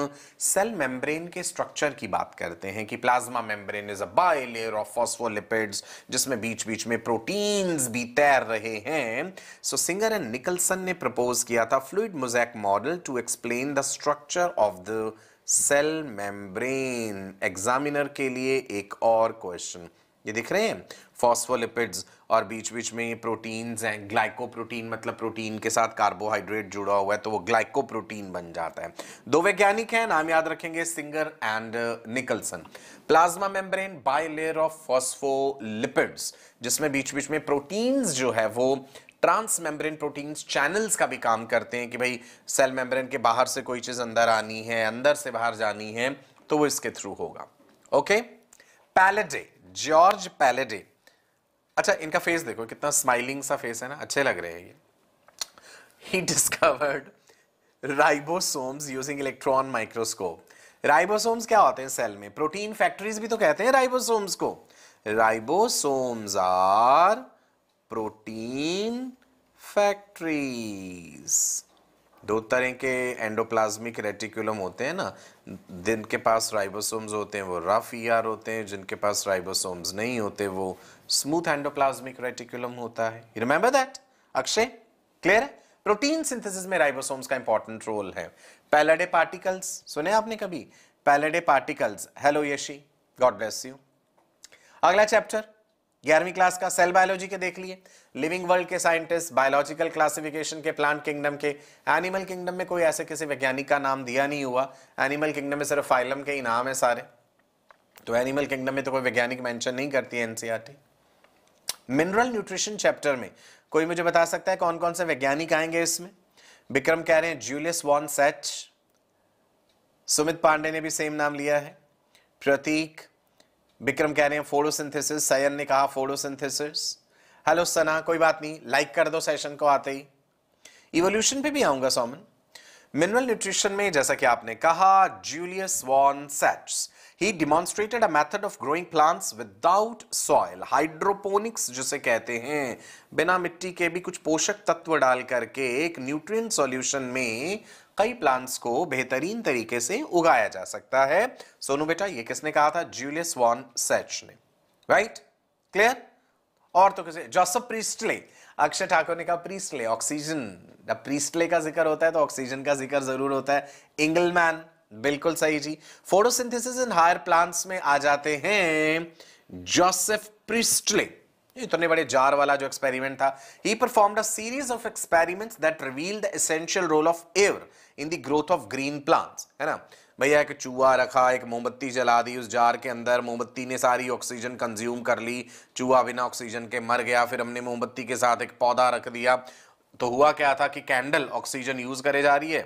सेल मेम्ब्रेन के स्ट्रक्चर की बात करते हैं कि plasma membrane is a bilayer of phospholipids जिसमें बीच बीच में प्रोटीन्स भी तैर रहे हैं सो सिंगर एंड निकलसन ने प्रपोज किया था fluid mosaic model to explain the structure of the cell membrane examiner के लिए एक और क्वेश्चन ये दिख रहे हैं फॉस्फोलिपिड्स और बीच बीच में ये प्रोटीन्स हैं ग्लाइकोप्रोटीन मतलब प्रोटीन के साथ कार्बोहाइड्रेट जुड़ा हुआ है तो वो ग्लाइकोप्रोटीन बन जाता है दो वैज्ञानिक हैं नाम याद रखेंगे Singer and Nicolson plasma membrane bilayer of phospholipids जिसमें बीच बीच में प्रोटीन्स जो है वो ट्रांस मेम्ब्रेन प्रोटीन्स चैनल्स का भी काम करते हैं कि भाई सेल मेम्ब्रेन के बाहर से कोई चीज़ अंदर आनी है अंदर से बाहर जानी है तो वो इसके थ्रू होगा ओके पैलेडे जॉर्ज पैलेडे अच्छा इनका फेस देखो कितना स्माइलिंग सा फेस है ना अच्छे लग रहे हैं ये he discovered ribosomes using electron microscope ribosomes क्या होते हैं सेल में प्रोटीन फैक्ट्रीज भी तो कहते हैं राइबोसोम्स को राइबोसोम्स आर प्रोटीन फैक्ट्रीज दो तरह के एंडोप्लाज्मिक रेटिकुलम होते हैं ना जिनके पास राइबोसोम्स होते हैं वो रफ ई e होते हैं जिनके पास राइबोसोम्स नहीं होते वो स्मूथ एंडोप्लाज्मिक रेटिकुलम होता है you remember that Akshay clear है प्रोटीन सिंथेसिस में राइबोसोम्स का इंपॉर्टेंट रोल है पैलाडे पार्टिकल्स सुने आपने कभी Palade particles hello Yashi God bless you अगला चैप्टर ग्यारहवीं क्लास का सेल बायोलॉजी के देख लिए लिविंग वर्ल्ड के साइंटिस्ट बायोलॉजिकल क्लासिफिकेशन के प्लांट किंगडम के एनिमल किंगडम में कोई ऐसे किसी वैज्ञानिक का नाम दिया नहीं हुआ एनिमल किंगडम में सिर्फ फाइलम के ही नाम है सारे तो एनिमल किंगडम में तो कोई वैज्ञानिक मेंशन नहीं करती है एनसीआरटी मिनरल न्यूट्रिशन चैप्टर में कोई मुझे बता सकता है कौन कौन से वैज्ञानिक आएंगे इसमें विक्रम कह रहे हैं Julius von Sachs Sumit Pandey ने भी सेम नाम लिया है प्रतीक विक्रम कह रहे हैं फोटोसिंथेसिस सयन ने कहा फोटोसिंथेसिस हेलो सना कोई बात नहीं लाइक कर दो सेशन को आते ही इवोल्यूशन पे भी आऊंगा सोमन मिनरल न्यूट्रिशन में जैसा कि आपने कहा जूलियस वॉन सेट्स he demonstrated a method of growing plants without soil hydroponics जिसे कहते हैं बिना मिट्टी के भी कुछ पोषक तत्व डाल करके एक nutrient solution में कई प्लांट्स को बेहतरीन तरीके से उगाया जा सकता है सोनू बेटा ये किसने कहा था जूलियस वॉन सेच ने राइट क्लियर और तो किसे जोसफ प्रीस्टले अक्षय ठाकुर ने कहा प्रीस्टले ऑक्सीजन जब प्रीस्टले का जिक्र होता है तो ऑक्सीजन का जिक्र जरूर होता है इंगलमैन बिल्कुल सही जी फोटोसिंथेसिस इन हायर प्लांट्स में आ जाते हैं जोसेफ प्रिस्टले इतने बड़े जार वाला जो एक्सपेरिमेंट था he performed a series of experiments that reveal the essential role of air in the growth of green plants है ना भैया एक चूहा रखा एक मोमबत्ती जला दी उस जार के अंदर मोमबत्ती ने सारी ऑक्सीजन कंज्यूम कर ली चूहा बिना ऑक्सीजन के मर गया फिर हमने मोमबत्ती के साथ एक पौधा रख दिया तो हुआ क्या था कि कैंडल ऑक्सीजन यूज करे जा रही है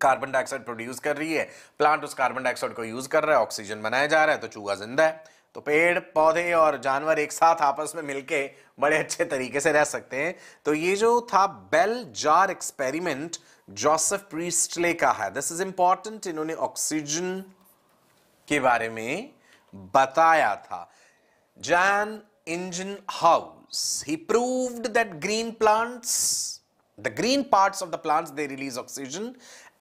कार्बन डाइऑक्साइड प्रोड्यूस कर रही है प्लांट उस कार्बन डाइऑक्साइड को यूज कर रहा है ऑक्सीजन बनाया जा रहा है तो चूहा जिंदा है तो पेड़ पौधे और जानवर एक साथ आपस में मिलके बड़े अच्छे तरीके से रह सकते हैं तो ये जो था bell jar experiment Joseph Priestley का है दिस इज इंपॉर्टेंट इन्होंने ऑक्सीजन के बारे में बताया था Jan Ingenhousz he proved that green plants the green parts of the plants they release oxygen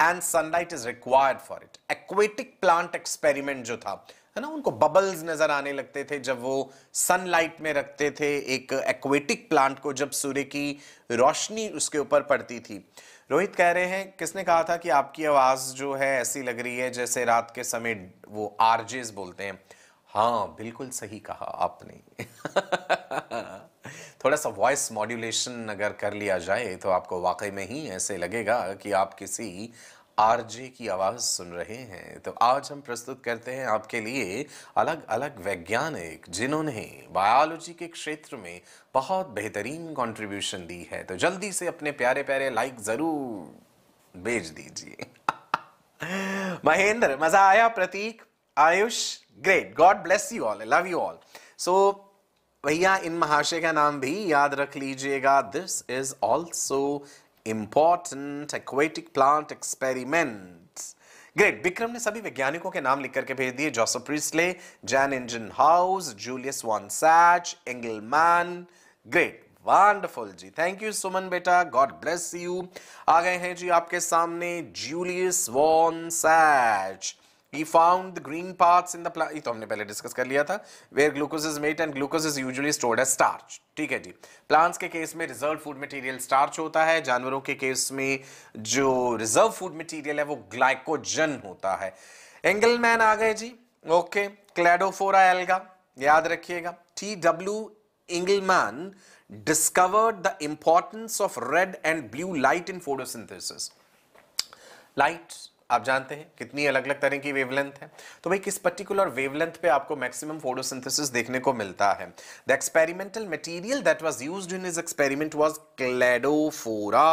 and sunlight is required for it aquatic plant experiment जो था है ना उनको बबल्स नजर आने लगते थे जब वो सनलाइट में रखते थे एक एक्वेटिक प्लांट को जब सूर्य की रोशनी उसके ऊपर पड़ती थी रोहित कह रहे हैं किसने कहा था कि आपकी आवाज़ जो है ऐसी लग रही है जैसे रात के समय वो आरजेस बोलते हैं हाँ बिल्कुल सही कहा आपने थोड़ा सा वॉइस मॉड्यूलेशन अगर कर लिया जाए तो आपको वाकई में ही ऐसे लगेगा कि आप किसी आरजे की आवाज़ सुन रहे हैं तो आज हम प्रस्तुत करते हैं आपके लिए अलग अलग वैज्ञानिक जिन्होंने बायोलॉजी के क्षेत्र में बहुत बेहतरीन कंट्रीब्यूशन दी है तो जल्दी से अपने प्यारे प्यारे लाइक ज़रूर भेज दीजिए महेंद्र मज़ा आया Prateek Ayush great God bless you all love you all so भैया इन महाशय का नाम भी याद रख लीजिएगा this is also important aquatic plant experiment great Vikram ने सभी वैज्ञानिकों के नाम लिख करके भेज दिए Joseph Priestley Jan Ingenhousz Julius von Sachs Engelmann great wonderful जी थैंक यू सुमन बेटा गॉड ब्लेस यू आ गए हैं जी आपके सामने Julius von Sachs He found the green parts in the plant. ये तो हमने पहले डिस्कस कर लिया था where glucose is made and glucose is usually stored as starch ठीक है जी प्लांट्स के केस में रिजर्व फूड मटेरियल स्टार्च होता है जानवरों के केस में जो रिजर्व फूड मटेरियल है वो ग्लाइकोजन होता है एंगलमैन आ गए जी ओके क्लेडोफोरा एल्गा याद रखिएगा T W Engelmann discovered the importance of red and blue light in photosynthesis light आप जानते हैं कितनी अलग अलग तरह की वेवलेंथ है तो भाई किस पर्टिकुलर वेवलेंथ पे आपको मैक्सिमम फोटोसिंथेसिस देखने को मिलता है the experimental material that was used in his experiment was Cladophora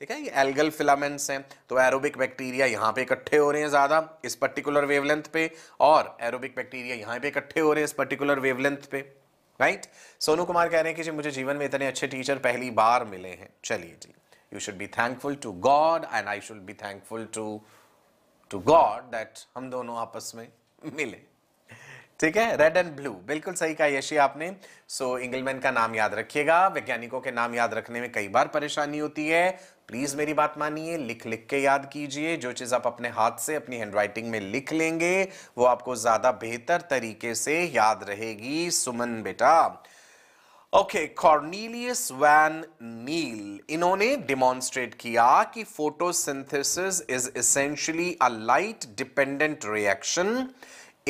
देखा है ये एल्गल फिलामेंट्स हैं तो एरोबिक बैक्टीरिया यहाँ पे इकट्ठे हो रहे हैं ज़्यादा इस पर्टिकुलर वेवलेंथ पे और एरोबिक बैक्टीरिया यहाँ पे इकट्ठे हो रहे हैं इस पर्टिकुलर वेवलेंथ पे राइट सोनू कुमार कह रहे हैं कि जी मुझे जीवन में इतने अच्छे टीचर पहली बार मिले हैं चलिए जी you should be thankful to God and I should be thankful to to God that हम दोनों आपस में मिले ठीक है रेड एंड ब्लू बिल्कुल सही कहा यशी आपने सो so, इंगलमैन का नाम याद रखिएगा वैज्ञानिकों के नाम याद रखने में कई बार परेशानी होती है प्लीज मेरी बात मानिए लिख लिख के याद कीजिए जो चीज आप अपने हाथ से अपनी हैंडराइटिंग में लिख लेंगे वो आपको ज्यादा बेहतर तरीके से याद रहेगी सुमन बेटा ओके कॉर्नीलियस वैन नील इन्होंने डिमॉन्स्ट्रेट किया कि photosynthesis is essentially a light dependent reaction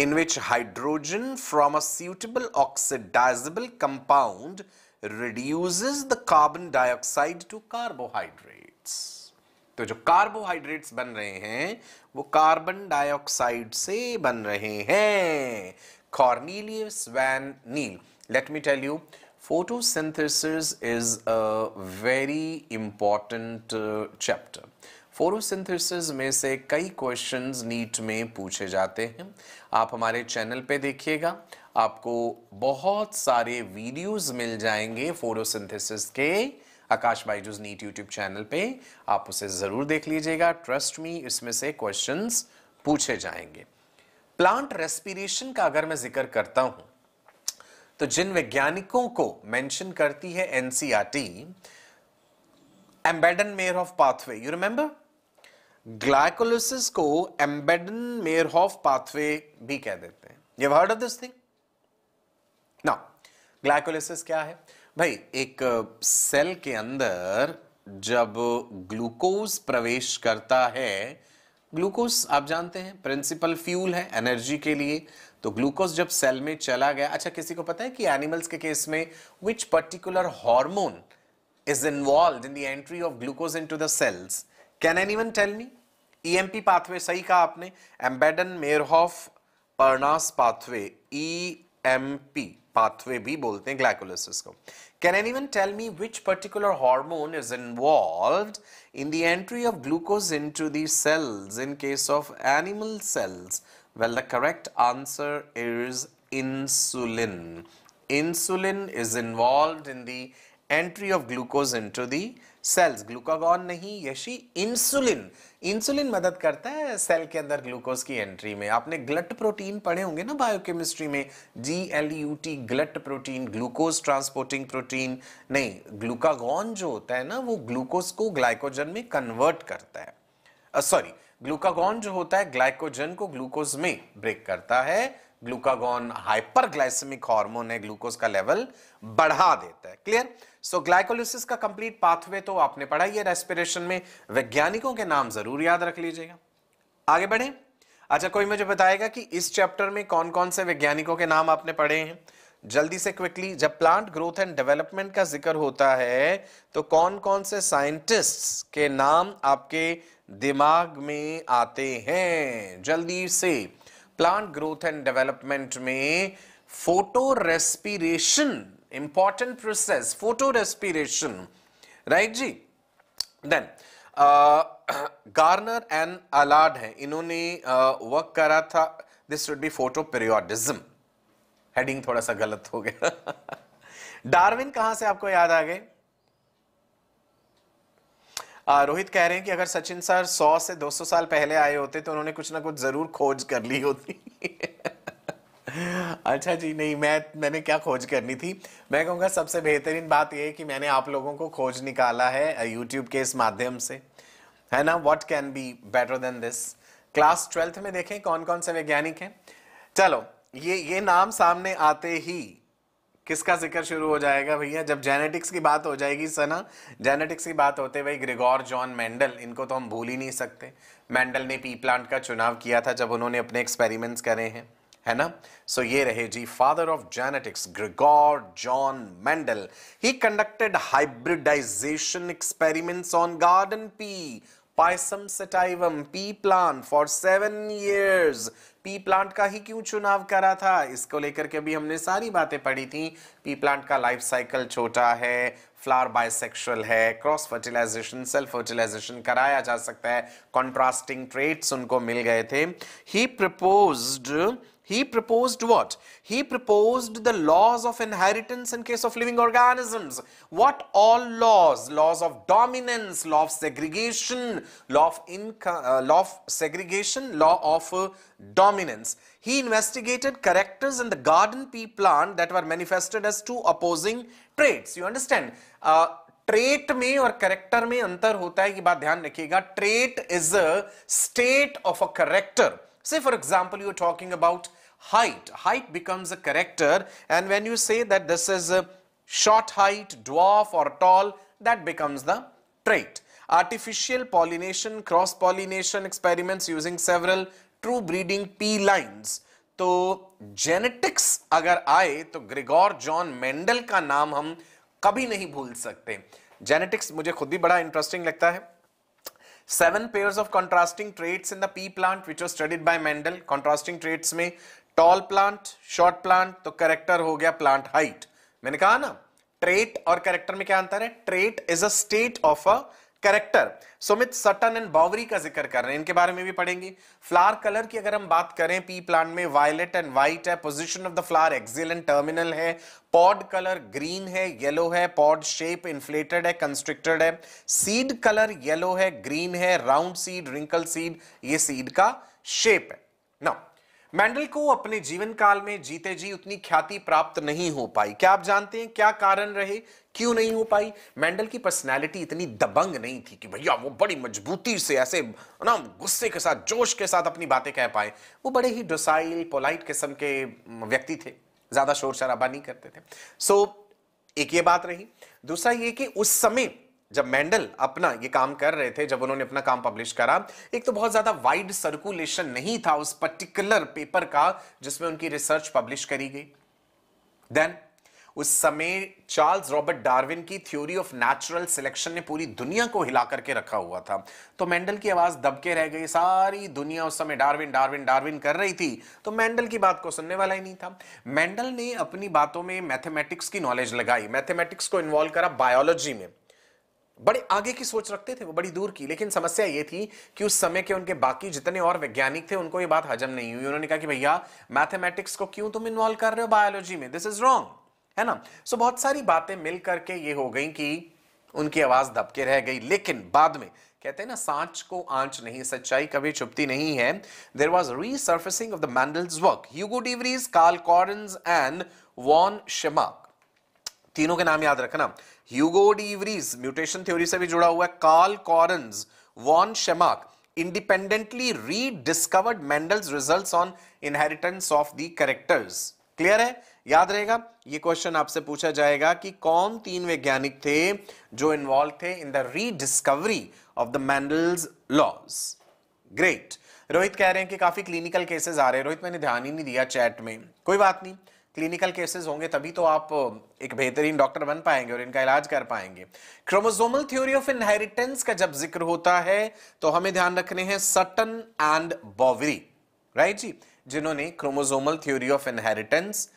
in which hydrogen from a suitable oxidisable compound reduces the carbon dioxide to carbohydrates तो जो कार्बोहाइड्रेट्स बन रहे हैं वो कार्बन डाइऑक्साइड से बन रहे हैं Cornelius van Niel let me tell you photosynthesis is a very important uh, chapter photosynthesis में से कई क्वेश्चंस नीट में पूछे जाते हैं आप हमारे चैनल पे देखिएगा आपको बहुत सारे वीडियोस मिल जाएंगे फोटोसिंथेसिस के Akash Byju's NEET YouTube channel पे आप उसे ज़रूर देख लीजिएगा ट्रस्ट मी इसमें से क्वेश्चंस पूछे जाएंगे प्लांट रेस्पिरेशन का अगर मैं जिक्र करता हूँ तो जिन वैज्ञानिकों को मेंशन करती है NCERT Embden Meyerhof pathway you remember glycolysis को एम्बेडन मेयर ऑफ पाथवे भी कह देते हैं ये वर्ड ऑफ दिस थिंग ना ग्लाइकोलिसिस क्या है भाई एक सेल uh, के अंदर जब ग्लूकोज प्रवेश करता है ग्लूकोज आप जानते हैं प्रिंसिपल फ्यूल है एनर्जी के लिए तो ग्लूकोज जब सेल में चला गया अच्छा किसी को पता है कि एनिमल्स के केस में which particular hormone is involve in the entry of glucose into the cells can anyone tell me P pathway सही कहा आपने Embden Meyerhof Parnas pathway E M P pathway भी बोलते हैं glycolysis को can anyone tell me which particular hormone is involve in the entry of glucose into the cells in case of animal cells Well, the correct answer is insulin. Insulin is involved in the entry of glucose into the cells. Glucagon नहीं Yeshi insulin. Insulin मदद करता है cell के अंदर glucose की entry में आपने glut protein पढ़े होंगे ना बायोकेमिस्ट्री में G L U T GLUT protein glucose transporting protein नहीं ग्लूकागॉन जो होता है ना वो ग्लूकोज को ग्लाइकोजन में कन्वर्ट करता है सॉरी ग्लूकागॉन जो होता है ग्लाइकोजन को ग्लूकोज में ब्रेक करता है ग्लूकागॉन हाइपरग्लाइसेमिक हार्मोन है ग्लूकोज का लेवल बढ़ा देता है क्लियर सो so, ग्लाइकोलिसिस का कंप्लीट पाथवे तो आपने पढ़ा ही है रेस्पिरेशन में वैज्ञानिकों के नाम जरूर याद रख लीजिएगा आगे बढ़े अच्छा कोई मुझे बताएगा कि इस चैप्टर में कौन कौन से वैज्ञानिकों के नाम आपने पढ़े हैं जल्दी से क्विकली जब प्लांट ग्रोथ एंड डेवलपमेंट का जिक्र होता है तो कौन कौन से साइंटिस्ट के नाम आपके दिमाग में आते हैं जल्दी से प्लांट ग्रोथ एंड डेवलपमेंट में photorespiration important process photorespiration right जी देन गार्नर एंड अलाड हैं इन्होंने वर्क uh, करा था this would be photoperiodism heading थोड़ा सा गलत हो गया डार्विन कहां से आपको याद आ गए रोहित कह रहे हैं कि अगर सचिन सर 100 से 200 साल पहले आए होते तो उन्होंने कुछ ना कुछ जरूर खोज कर ली होती अच्छा जी नहीं मैं मैंने क्या खोज करनी थी मैं कहूँगा सबसे बेहतरीन बात यह है कि मैंने आप लोगों को खोज निकाला है यूट्यूब के इस माध्यम से है ना what can be better than this class twelfth में देखें कौन कौन से वैज्ञानिक हैं चलो ये ये नाम सामने आते ही किसका जिक्र शुरू हो जाएगा भैया जब जेनेटिक्स की बात हो जाएगी सना जेनेटिक्स की बात होते भाई ग्रिगोर जॉन मैंडल इनको तो हम भूल ही नहीं सकते मैंडल ने पी प्लांट का चुनाव किया था जब उन्होंने अपने एक्सपेरिमेंट्स करे हैं है ना सो so, ये रहे जी father of genetics Gregor John Mendel he conducted hybridization experiments on garden pea Pisum sativum pea plant for seven years pea plant का ही क्यों चुनाव करा था इसको लेकर के अभी हमने सारी बातें पढ़ी थी पी प्लांट का लाइफ साइकिल छोटा है फ्लावर बायसेक्सुअल है क्रॉस फर्टिलाइजेशन सेल्फ फर्टिलाइजेशन कराया जा सकता है कॉन्ट्रास्टिंग ट्रेट्स उनको मिल गए थे he proposed He proposed what? He proposed the laws of inheritance in case of living organisms. What all laws? Laws of dominance, law of segregation, law of, uh, law of segregation, law of uh, dominance. He investigated characters in the garden pea plant that were manifested as two opposing traits. You understand? Uh, me or character me? में अंतर होता है कि बात ध्यान रखिएगा trait is a state of a Say for example, you are talking about height. Height becomes a character and when you say that this is a short height, dwarf or tall, that becomes the trait. Artificial pollination, cross-pollination experiments using several true breeding P lines. तो genetics अगर आए तो Gregor John Mendel का नाम हम कभी नहीं भूल सकते जेनेटिक्स मुझे खुद भी बड़ा इंटरेस्टिंग लगता है seven pairs of contrasting traits in the pea plant which was studied by Mendel contrasting traits में टॉल प्लांट शॉर्ट प्लांट तो करेक्टर हो गया प्लांट हाइट मैंने कहा ना ट्रेट और करेक्टर में क्या अंतर है trait is a state of a character Sumit Sutton and Boveri का जिक्र कर रहे हैं इनके बारे में भी पढ़ेंगे फ्लावर कलर की अगर हम बात करें पी प्लांट में वायलेट एंड व्हाइट है position of the flower axial and terminal है पॉड कलर ग्रीन है येलो है पॉड शेप इन्फ्लेटेड है कंस्ट्रिक्टेड है सीड कलर येलो है ग्रीन है राउंड सीड रिंकल सीड ये सीड का शेप है नाउ मेंडल को अपने जीवन काल में जीते जी उतनी ख्याति प्राप्त नहीं हो पाई क्या आप जानते हैं क्या कारण रहे क्यों नहीं हो पाई मेंडल की पर्सनैलिटी इतनी दबंग नहीं थी कि भैया वो बड़ी मजबूती से ऐसे ना गुस्से के साथ जोश के साथ अपनी बातें कह पाए वो बड़े ही डोसाइल पोलाइट किस्म के व्यक्ति थे ज्यादा शोर शराबा नहीं करते थे सो so, एक ये बात रही दूसरा ये कि उस समय जब मैंडल अपना ये काम कर रहे थे जब उन्होंने अपना काम पब्लिश करा एक तो बहुत ज़्यादा वाइड सर्कुलेशन नहीं था उस पर्टिकुलर पेपर का जिसमें उनकी रिसर्च पब्लिश करी गई देन उस समय चार्ल्स रॉबर्ट डार्विन की थ्योरी ऑफ नेचुरल सिलेक्शन ने पूरी दुनिया को हिला करके रखा हुआ था तो मेंडल की आवाज दबके रह गई सारी दुनिया उस समय डार्विन डार्विन डार्विन कर रही थी तो मेंडल की बात को सुनने वाला ही नहीं था मेंडल ने अपनी बातों में मैथमेटिक्स की नॉलेज लगाई मैथमेटिक्स को इन्वॉल्व करा बायोलॉजी में बड़े आगे की सोच रखते थे वो बड़ी दूर की लेकिन समस्या ये थी कि उस समय के उनके बाकी जितने और वैज्ञानिक थे उनको ये बात हजम नहीं हुई उन्होंने कहा कि भैया मैथमेटिक्स को क्यों तुम इन्वॉल्व कर रहे हो बायोलॉजी में दिस इज रॉन्ग है ना सो बहुत सारी बातें मिल करके ये हो गई कि उनकी आवाज दबके रह गई लेकिन बाद में कहते हैं ना सांच को आंच नहीं सच्चाई कभी छुपती नहीं है there was resurfacing of the Mendel's work Hugo de Vries Carl Correns and von Tschermak तीनों के नाम याद रखना ह्यूगो डीवरीज म्यूटेशन थ्योरी से भी जुड़ा हुआ है Carl Correns von Tschermak independently rediscovered Mendel's results on inheritance of the characters clear है याद रहेगा ये क्वेश्चन आपसे पूछा जाएगा कि कौन तीन वैज्ञानिक थे जो इन्वॉल्व थे in the rediscovery of the Mendel's laws great Rohit कह रहे हैं कि काफी क्लिनिकल केसेस आ रहे हैं रोहित मैंने ध्यान ही नहीं दिया चैट में कोई बात नहीं क्लिनिकल केसेस होंगे तभी तो आप एक बेहतरीन डॉक्टर बन पाएंगे और इनका इलाज कर पाएंगे क्रोमोजोमल थ्योरी ऑफ इनहेरिटेंस का जब जिक्र होता है तो हमें ध्यान रखने हैं सटन एंड बॉवरी राइट जी जिन्होंने क्रोमोजोमल थ्योरी ऑफ इनहेरिटेंस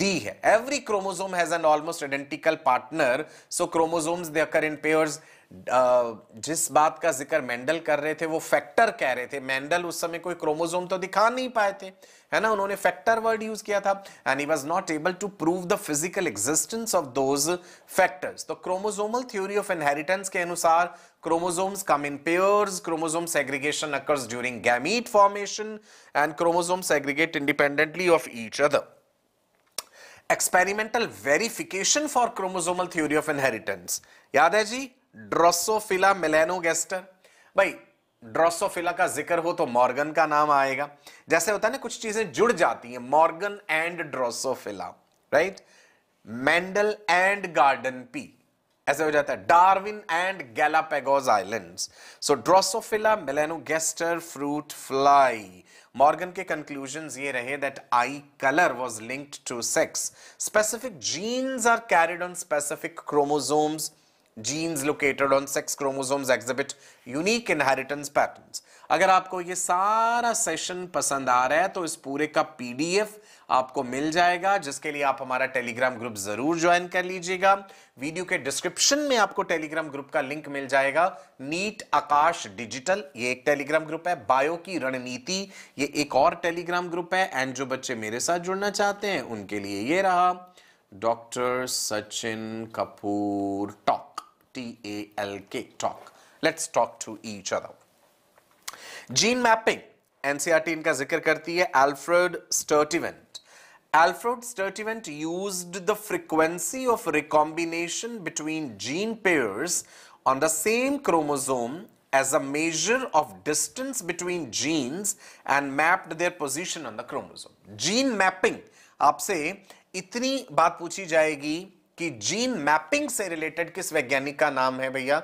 दी है every chromosome has an almost identical partner so chromosome in pairs जिस बात का जिक्र मेंडल कर रहे थे वो फैक्टर कह रहे थे मेंडल उस समय कोई क्रोमोसोम तो दिखा नहीं पाए थे है ना उन्होंने फैक्टर वर्ड यूज किया था and he was not able to prove the physical existence of those factors तो क्रोमोसोमल थ्योरी ऑफ इनहेरिटेंस के अनुसार chromosomes come in pairs chromosome segregation occurs during gamete formation and chromosome segregate independently of each other experimental verification for chromosomal theory of inheritance याद है जी Drosophila melanogaster भाई Drosophila का जिक्र हो तो मॉर्गन का नाम आएगा जैसे होता है ना कुछ चीजें जुड़ जाती हैं Morgan and Drosophila right Mendel and garden pea ऐसे हो जाता है Darwin and Galapagos islands so Drosophila melanogaster fruit fly Morgan के कंक्लूजन ये रहे that eye colour was linked to sex specific genes are carried on specific chromosomes genes located on sex chromosomes exhibit unique inheritance patterns अगर आपको ये सारा session पसंद आ रहा है तो इस पूरे का पीडीएफ आपको मिल जाएगा जिसके लिए आप हमारा टेलीग्राम ग्रुप जरूर ज्वाइन कर लीजिएगा वीडियो के डिस्क्रिप्शन में आपको टेलीग्राम ग्रुप का लिंक मिल जाएगा नीट आकाश डिजिटल ये एक टेलीग्राम ग्रुप है बायो की रणनीति ये एक और टेलीग्राम ग्रुप है एंड जो बच्चे मेरे साथ जुड़ना चाहते हैं उनके लिए ये रहा doctor Sachin Kapoor top T-A-L-K, talk. Let's talk to each other. Gene mapping, NCRT इनका जिक्र करती है Alfred Sturtevant. Alfred Sturtevant used the frequency of recombination between gene pairs on the same chromosome as a measure of distance between genes and mapped their position on the chromosome. Gene mapping आपसे इतनी बात पूछी जाएगी कि gene mapping से related किस वैज्ञानिक का नाम है भैया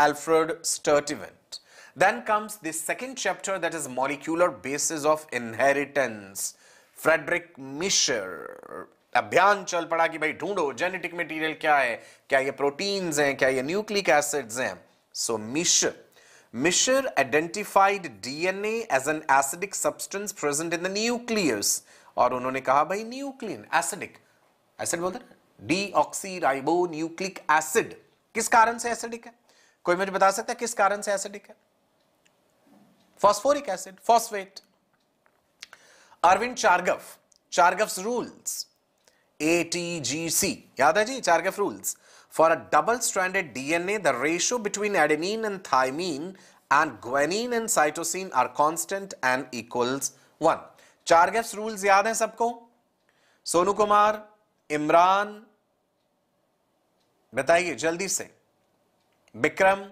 Alfred Sturtevant then comes the second chapter that is molecular basis of inheritance Friedrich Miescher अभियान चल पड़ा कि भाई ढूंढो जेनेटिक मटेरियल क्या है क्या ये प्रोटीन्स हैं क्या ये न्यूक्लिक एसिड्स हैं so Miescher Miescher identified DNA as an acidic substance present in the nucleus और उन्होंने कहा भाई न्यूक्लियन एसिडिक एसिड बोलते हैं डीऑक्सीराइबोन्यूक्लिक एसिड किस कारण से एसिडिक है कोई मुझे बता सकता है किस कारण से एसिडिक है phosphoric acid phosphate Arvind Chargaff Chargaff's rules A T G C याद है जी Chargaff rules for a double standard DNA the ratio between adenine and thymine and guanine and cytosine are constant and equals one Chargaff's rules याद है सबको सोनू कुमार इमरान बताइए जल्दी से Vikram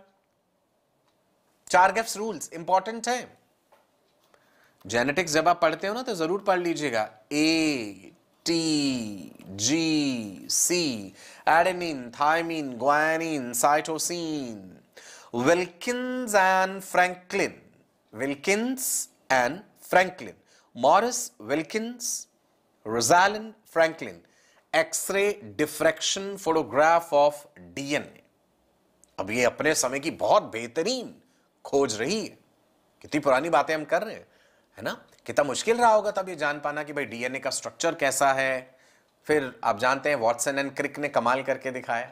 Chargaff's rules important है जेनेटिक्स जब आप पढ़ते हो ना तो जरूर पढ़ लीजिएगा A T G C adenine thymine guanine cytosine Wilkins and Franklin Wilkins and Franklin Maurice Wilkins Rosalind Franklin X-ray diffraction photograph of DNA अब ये अपने समय की बहुत बेहतरीन खोज रही है कितनी पुरानी बातें हम कर रहे हैं है ना कितना मुश्किल रहा होगा तब ये जान पाना कि भाई डीएनए का स्ट्रक्चर कैसा है फिर आप जानते हैं वॉटसन एंड क्रिक ने कमाल करके दिखाया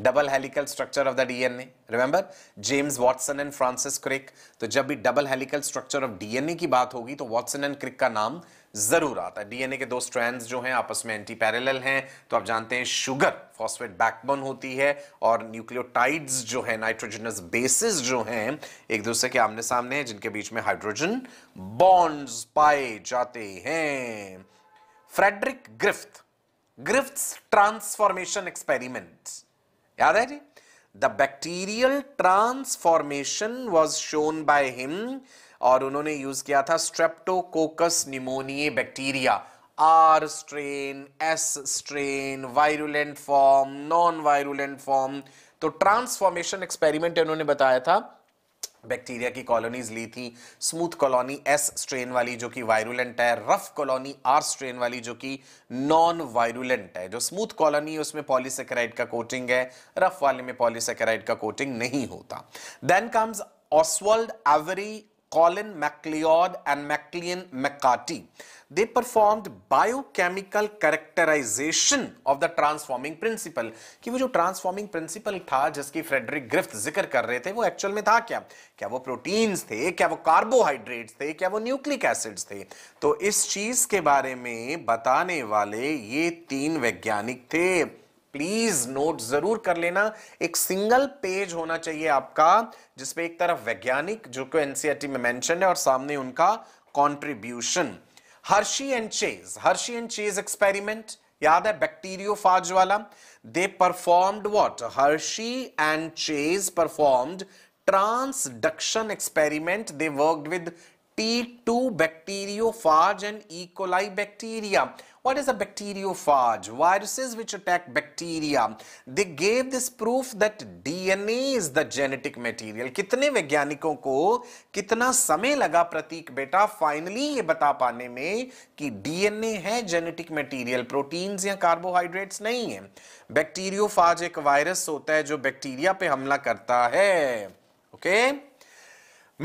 double helical structure of the DNA remember James Watson and Francis Crick तो जब भी double helical structure of DNA की बात होगी तो वॉटसन एंड क्रिक का नाम जरूर आता है डीएनए के दो स्ट्रैंड्स जो हैं आपस में एंटी पैरेलल हैं तो आप जानते हैं शुगर फॉस्फेट बैकबोन होती है और न्यूक्लियोटाइड्स जो है नाइट्रोजनस बेसिस जो हैं एक दूसरे के आमने सामने हैं जिनके बीच में हाइड्रोजन बॉन्ड्स पाए जाते हैं Frederick Griffith Griffith transformation experiment याद है जी the bacterial transformation was shown by him और उन्होंने यूज किया था Streptococcus pneumoniae bacteria R strain S strain virulent form non virulent form तो ट्रांसफॉर्मेशन एक्सपेरिमेंट इन्होंने बताया था बैक्टीरिया की कॉलोनीज ली थी स्मूथ कॉलोनी एस स्ट्रेन वाली जो कि वायरुलेंट है रफ कॉलोनी आर स्ट्रेन वाली जो कि नॉन वायरुलेंट है जो स्मूथ कॉलोनी है उसमें पॉलीसेकेराइड का कोटिंग है रफ वाले में पॉलीसेकेराइड का कोटिंग नहीं होता then comes Oswald Avery Colin MacLeod and MacLean McCarty. They performed biochemical characterization of the transforming principle कि वो जो transforming principle था जिसकी Frederick Griffith जिक्र कर रहे थे वो actual में था क्या क्या वो proteins थे क्या वो carbohydrates थे क्या वो nucleic acids थे तो इस चीज के बारे में बताने वाले ये तीन वैज्ञानिक थे प्लीज नोट जरूर कर लेना एक सिंगल पेज होना चाहिए आपका जिसपे एक तरफ वैज्ञानिक जो कि एनसीआरटी में मेंशन है और सामने उनका contribution Hershey and Chase Hershey and Chase experiment याद है फाज वाला they performed what Hershey and Chase performed experiment they they with T two bacteriophage and E coli bacteria What is a bacteriophage? Viruses which attack bacteria. They gave this proof that DNA is the genetic material. kitne वैज्ञानिकों ko kitna samay laga pratik beta finally ye bata pane mein ki dna hai genetic material proteins ya carbohydrates nahi hai bacteriophage ek virus hota hai jo bacteria pe hamla karta hai okay?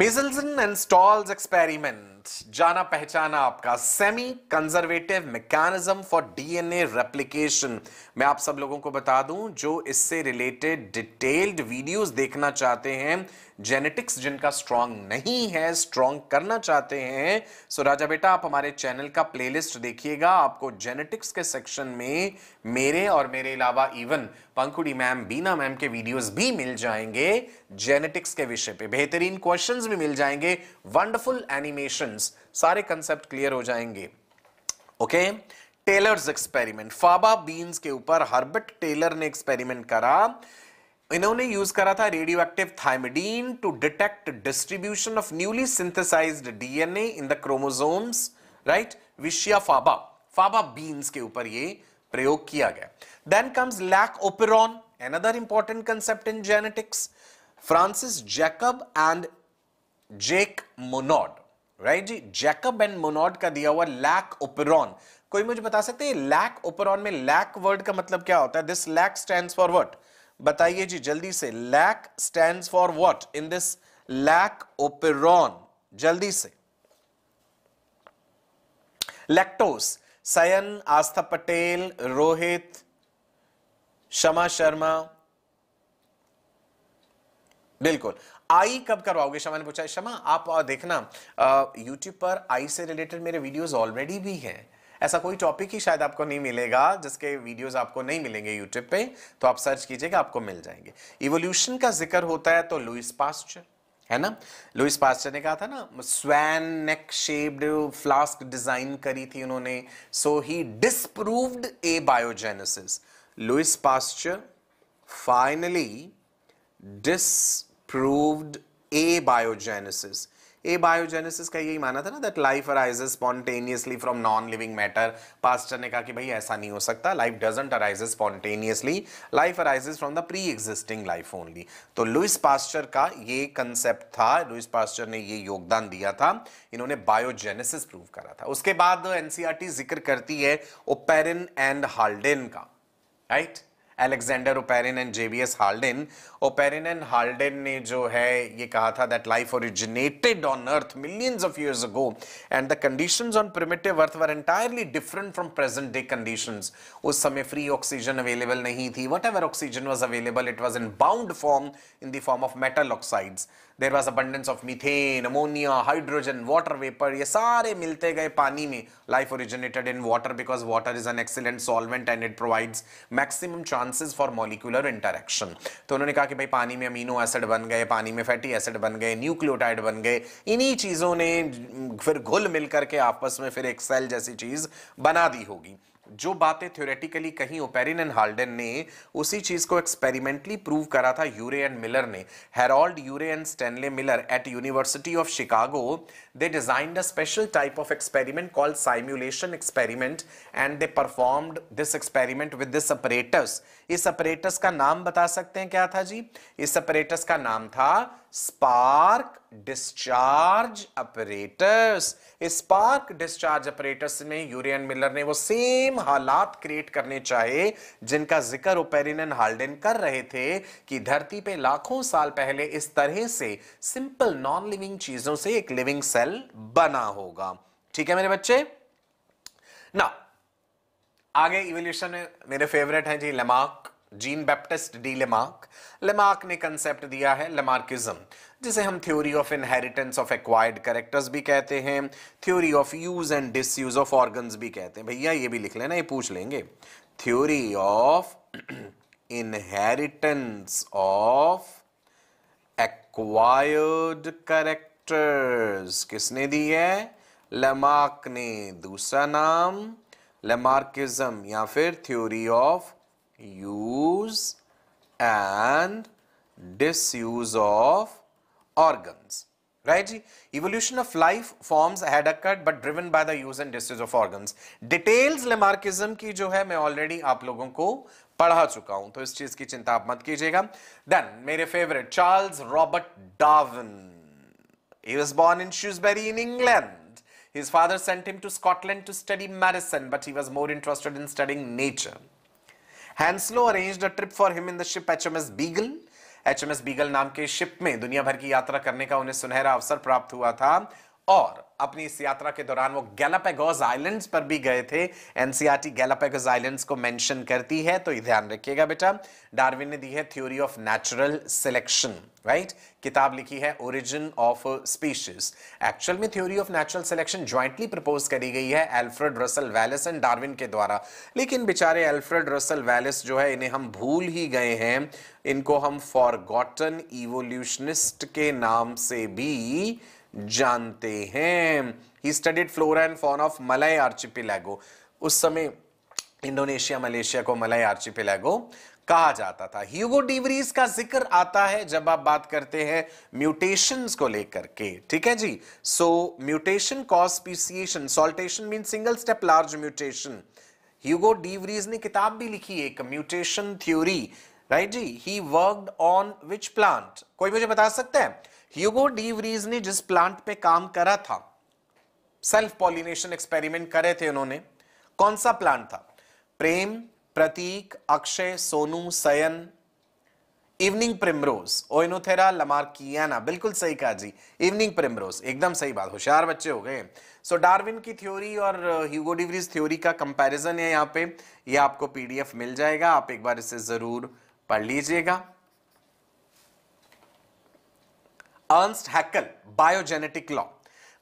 measles and stalls experiment जाना पहचाना आपका semi conservative mechanism for DNA replication मैं आप सब लोगों को बता दूं जो इससे रिलेटेड डिटेल्ड वीडियोस देखना चाहते हैं जेनेटिक्स जिनका स्ट्रांग नहीं है स्ट्रांग करना चाहते हैं सो राजा बेटा आप हमारे चैनल का प्लेलिस्ट देखिएगा आपको जेनेटिक्स के सेक्शन में मेरे और मेरे अलावा even Pankhuri ma'am Beena ma'am के वीडियोस भी मिल जाएंगे जेनेटिक्स के विषय पे बेहतरीन क्वेश्चंस भी मिल जाएंगे वंडरफुल एनिमेशन सारे कंसेप्ट क्लियर हो जाएंगे okay okay? Taylor's experiment faba beans के ऊपर हर्बर्ट टेलर ने एक्सपेरिमेंट करा इन्होंने यूज करा था radioactive thymidine to detect distribution of newly synthesized DNA in the chromosomes right Vicia faba faba beans के ऊपर ये प्रयोग किया गया then comes lac operon another important concept in genetics Francis Jacob and Jacques monod right जी Jacob and Monod का दिया हुआ लैक ओपेरॉन कोई मुझे बता सकते हैं लैक ओपेरॉन में लैक वर्ड का मतलब क्या होता है this lac stand for word बताइए जी जल्दी से lac stand for what in this lac operon जल्दी से लैक्टोस सयन आस्था पटेल रोहित शमा शर्मा बिल्कुल आई कब करवाओगे शमा ने पूछा शमा आप देखना यूट्यूब पर आई से रिलेटेड मेरे वीडियोस ऑलरेडी भी हैं ऐसा कोई टॉपिक ही शायद आपको नहीं मिलेगा जिसके वीडियोस आपको नहीं मिलेंगे यूट्यूब पे तो आप सर्च कीजिएगा आपको मिल जाएंगे इवोल्यूशन का जिक्र होता है तो लुइस पास्चर है ना लुइस पास्चर ने कहा था ना swan neck shaped flask design करी थी उन्होंने so he disproved abiogenesis Louis Pasteur finally disproved abiogenesis abiogenesis का यही माना था ना that life arise spontaneously from non living matter Pasteur ने कहा कि भाई ऐसा नहीं हो सकता life doesn't arise spontaneously life arise from the pre existing life only तो लुइस पास्टर का ये कंसेप्ट था लुइस पास्टर ने ये योगदान दिया था इन्होंने बायोजेनेसिस प्रूव करा था उसके बाद एनसीआरटी e जिक्र करती है ओपेरिन एंड हाल्डेन का right right? Alexander Oparin and JBS Haldane Oparin and Haldane ने जो है ये कहा था that life originated on earth millions of years ago and the conditions on primitive earth were entirely different from present day conditions उस समय free oxygen available नहीं थी whatever oxygen was available it was in bound form in the form of metal oxides there was abundance of methane ammonia hydrogen water vapour ये सारे मिलते गए पानी में life originated in water because water is an excellent solvent and it provides maximum chances for molecular interaction तो उन्होंने कहा कि भाई पानी में अमीनो एसिड बन गए पानी में फैटी एसिड बन गए न्यूक्लियोटाइड बन गए इन्हीं चीज़ों ने फिर घुल मिल करके आपस में फिर एक सेल जैसी चीज़ बना दी होगी जो बातें थ्योरेटिकली कहीं ओपेरिन एंड हाल्डन ने उसी चीज को एक्सपेरिमेंटली प्रूव करा था यूरे एंड मिलर ने Harold Urey and Stanley Miller at University of Chicago they design a special type of experiment called simulation experiment and they performed this experiment with this apparatus इस apparatus का नाम बता सकते हैं क्या था जी इस अपरेटस का नाम था spark discharge apparatus spark discharge apparatus में यूरियन मिलर ने वो सेम हालात क्रिएट करने चाहे जिनका जिक्र ओपेरिन एंड हाल्डेन कर रहे थे कि धरती पे लाखों साल पहले इस तरह से सिंपल नॉन लिविंग चीजों से एक लिविंग सेल बना होगा ठीक है मेरे बच्चे ना आगे इवोल्यूशन में मेरे फेवरेट हैं जी Lamarck Jean Baptiste de Lamarck Lamarck ने कंसेप्ट दिया है लेमार्किज्म जिसे हम theory of inheritance of acquired characters भी कहते हैं theory of use and disuse of organs भी कहते हैं भैया ये भी लिख लेना ये पूछ लेंगे theory of inheritance of acquired characters किसने दी है लेमार्क ने दूसरा नाम लेमार्किज्म या फिर theory of use and use of organs right जी evolution of life forms had occurred but driven by the use and disuse of organs details Lamarckism की जो है मैं ऑलरेडी आप लोगों को पढ़ा चुका हूं तो इस चीज की चिंता आप मत कीजिएगा देन मेरे favourite Charles Robert Darwin he was born in Shrewsbury in England His father sent him to Scotland to study medicine, but he was more interested in studying nature. Hanslow arranged a trip for him in the ship HMS Beagle. H M S Beagle S Beagle नाम के ship में दुनिया भर की यात्रा करने का उन्हें सुनहरा अवसर प्राप्त और अपनी इस यात्रा के दौरान वो गैलापेगोज आइलैंड्स पर भी गए थे एनसीआरटी गैलापेगोज आइलैंड्स को मेंशन करती है तो ध्यान रखिएगा बेटा डार्विन ने दी है theory of natural selection right किताब लिखी है ओरिजिन ऑफ स्पीशीज एक्चुअल में theory of natural selection jointly propose करी गई है Alfred Russel Wallace and Darwin के द्वारा लेकिन बेचारे एल्फ्रेड रसल वैलिस जो है इन्हें हम भूल ही गए हैं इनको हम फॉरगॉटन इवोल्यूशनिस्ट के नाम से भी जानते हैं he studied flora and fauna of Malay Archipelago उस समय इंडोनेशिया मलेशिया को मलय आर्चिपिलैगो कहा जाता था ह्यूगो डिवरीज का जिक्र आता है जब आप बात करते हैं म्यूटेशंस को लेकर के ठीक है जी so mutation cause speciation saltation mean single step large mutation Hugo de Vries ने किताब भी लिखी एक म्यूटेशन थ्योरी राइट जी he worked on which plant कोई मुझे बता सकता है ह्यूगो डीवरीज ने जिस प्लांट पे काम करा था सेल्फ पॉलिनेशन एक्सपेरिमेंट करे थे उन्होंने कौन सा प्लांट था Prem Prateek Akshay Sonu Sayan evening primrose Oenothera lamarckiana बिल्कुल सही कहा जी इवनिंग प्रिमरोज एकदम सही बात होशियार बच्चे हो गए सो so, डार्विन की थ्योरी और ह्यूगो डिवरीज थ्योरी का कंपैरिजन है यहाँ पे ये यह आपको पीडीएफ मिल जाएगा आप एक बार इसे ज़रूर पढ़ लीजिएगा Ernst Haeckel, biogenetic law.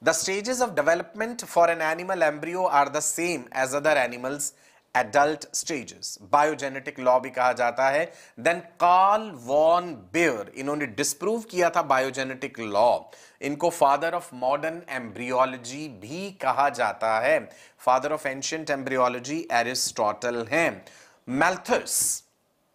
The stages of development for an animal embryo are the same as other animals adult stages. Biogenetic law भी कहा जाता है. Then Carl von Baer, इन्होंने disprove किया था biogenetic law. इनको father of modern embryology भी कहा जाता है. Father of ancient embryology Aristotle हैं. Malthus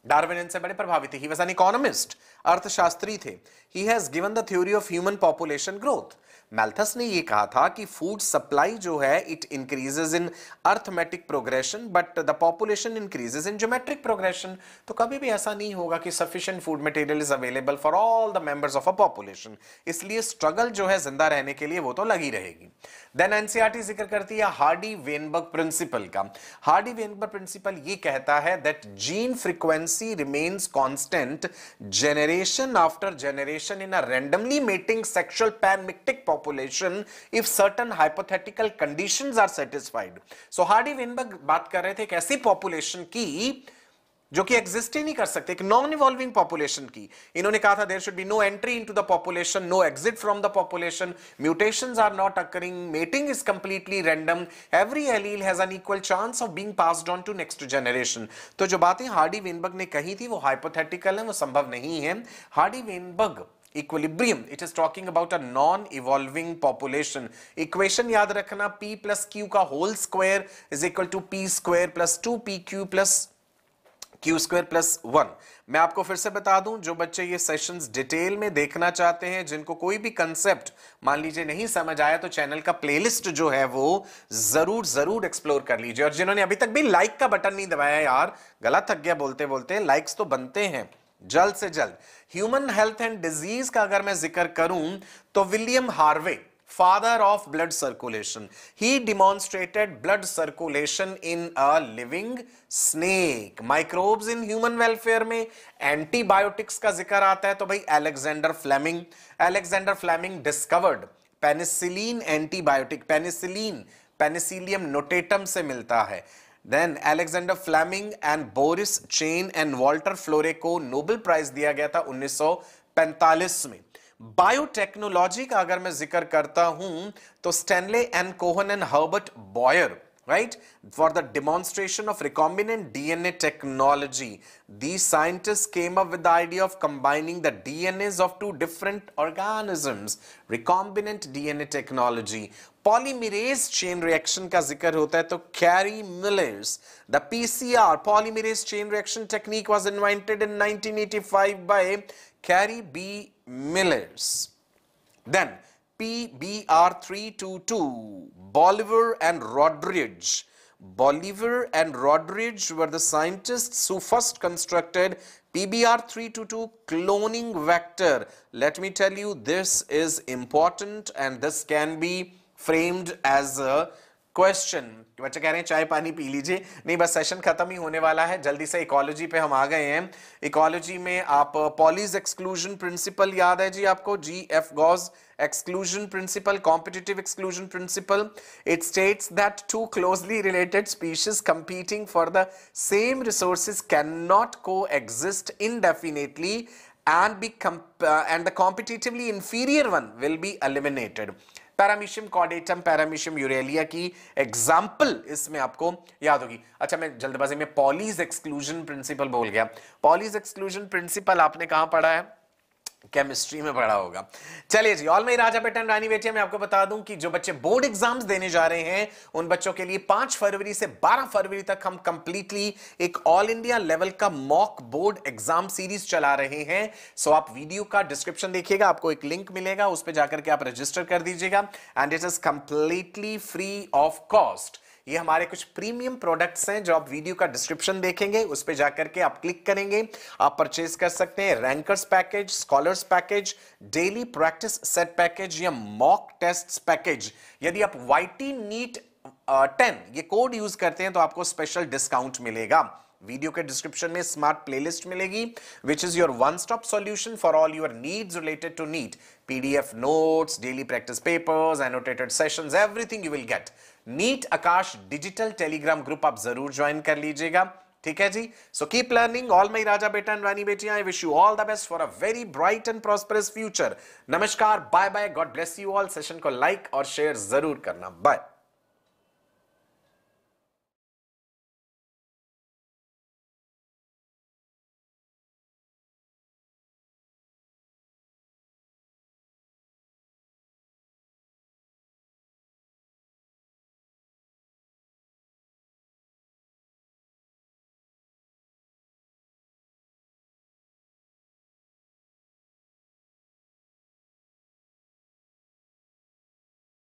डार्विन इनसे बड़े प्रभावित थे ही वॉज एन इकोनॉमिस्ट अर्थशास्त्री थे he has given the theory of human population growth Malthus ने ये कहा था कि फूड सप्लाई जो है it increases in arithmetic progression but the population increases in geometric progression तो कभी भी ऐसा नहीं होगा कि sufficient food material is available for all the members of a population इसलिए स्ट्रगल जो है जिंदा रहने के लिए वो तो लगी रहेगी देन एनसीआरटी e जिक्र करती है हार्डी वेनबर्ग प्रिंसिपल का हार्डी वेनबर्ग प्रिंसिपल ये कहता है that gene frequency remains constant generation after generation in a randomly mating sexual panmictic population population if certain hypothetical condition are satisfied so Hardy Weinberg बात कर रहे थे एक ऐसी पॉपुलेशन की जो कि एग्जिस्ट ही नहीं कर सकते एक नॉन इवॉल्विंग पॉपुलेशन की इन्होंने कहा था there should be no entry into the population no exit from the population mutation are not occurring mating is completely random every allele has an equal chance of being passed on to next generation तो जो बातें Hardy Weinberg ने कही थी वो hypothetical है वो संभव नहीं है Hardy Weinberg equilibrium it is talking about a non evolving population equation याद रखना पी प्लस क्यू का whole square is equal to p square plus two p q plus q square plus one मैं आपको फिर से बता दूं जो बच्चे ये सेशंस डिटेल में देखना चाहते हैं जिनको कोई भी कंसेप्ट मान लीजिए नहीं समझ आया तो चैनल का प्लेलिस्ट जो है वो जरूर जरूर एक्सप्लोर कर लीजिए और जिन्होंने अभी तक भी लाइक का बटन नहीं दबाया यार गलत थक गया बोलते बोलते लाइक्स तो बनते हैं जल्द से जल्द ह्यूमन हेल्थ एंड डिजीज का अगर मैं जिक्र करूं तो William Harvey father of blood circulation he demonstrated blood circulation in a living snake microbes in human welfare में एंटीबायोटिक्स का जिक्र आता है तो भाई Alexander Fleming Alexander Fleming discovered penicillin antibiotic penicillin Penicillium notatum से मिलता है then Alexander Fleming and Boris Chain and Walter Florey को नोबेल प्राइज दिया गया था 1945 में बायोटेक्नोलॉजी का अगर मैं जिक्र करता हूं तो Stanley and Cohen and Herbert Boyer right? For the demonstration of recombinant DNA technology, these scientists came up with the idea of combining the DNAs of two different organisms. Recombinant DNA technology. polymerase chain reaction का जिक्र होता है तो Carrie Miller's the PCR polymerase chain reaction technique was invented in 1985 by Carrie B. Miller's. Then then PBR322 Bolivar and Rodriguez. Bolivar and Rodriguez were the scientists who first constructed PBR322 cloning vector. Let me tell you, this is important and this can be framed as a question बच्चे कह रहे हैं चाय पानी P लीजिए नहीं बस session खत्म ही होने वाला है जल्दी से इकोलॉजी पे हम आ गए हैं इकोलॉजी में आप पॉलिस एक्सक्लूजन प्रिंसिपल याद है जी आपको G F Gause exclusion principle competitive exclusion principle it states that two closely related species competing for the same resources can not coexist indefinitely and be and the competitively inferior one will be eliminated Paramecium caudatum Paramecium aurelia की example इसमें आपको याद होगी अच्छा मैं जल्दबाजी में Pauli's exclusion principle बोल गया पॉलीज एक्सक्लूजन प्रिंसिपल आपने कहा पढ़ा है केमिस्ट्री में पढ़ा होगा चलिए जी ऑल मई राजा बेटन रानी बेटिया मैं आपको बता दूं कि जो बच्चे बोर्ड एग्जाम्स देने जा रहे हैं उन बच्चों के लिए पांच फरवरी से बारह फरवरी तक हम कंप्लीटली एक ऑल इंडिया लेवल का मॉक बोर्ड एग्जाम सीरीज चला रहे हैं सो आप वीडियो का डिस्क्रिप्शन देखिएगा आपको एक लिंक मिलेगा उस पर जाकर के आप रजिस्टर कर दीजिएगा and it is completely free of cost ये हमारे कुछ प्रीमियम प्रोडक्ट्स हैं जो आप वीडियो का डिस्क्रिप्शन देखेंगे उस पर जाकर के आप क्लिक करेंगे आप परचेज कर सकते हैं rankers package scholars package daily practice set package या मॉक टेस्ट पैकेज यदि आप वाई नीट टेन ये कोड यूज करते हैं तो आपको स्पेशल डिस्काउंट मिलेगा वीडियो के डिस्क्रिप्शन में स्मार्ट प्लेलिस्ट मिलेगी which is your one stop solution for all your needs related to NEET PDF notes daily practice papers annotated sessions everything you will get NEET Aakash digital Telegram group आप जरूर join कर लीजिएगा ठीक है जी so keep learning all my राजा बेटा and रानी बेटिया I wish you all the best for a very bright and prosperous future नमस्कार bye bye God bless you all session को लाइक और शेयर जरूर करना बाय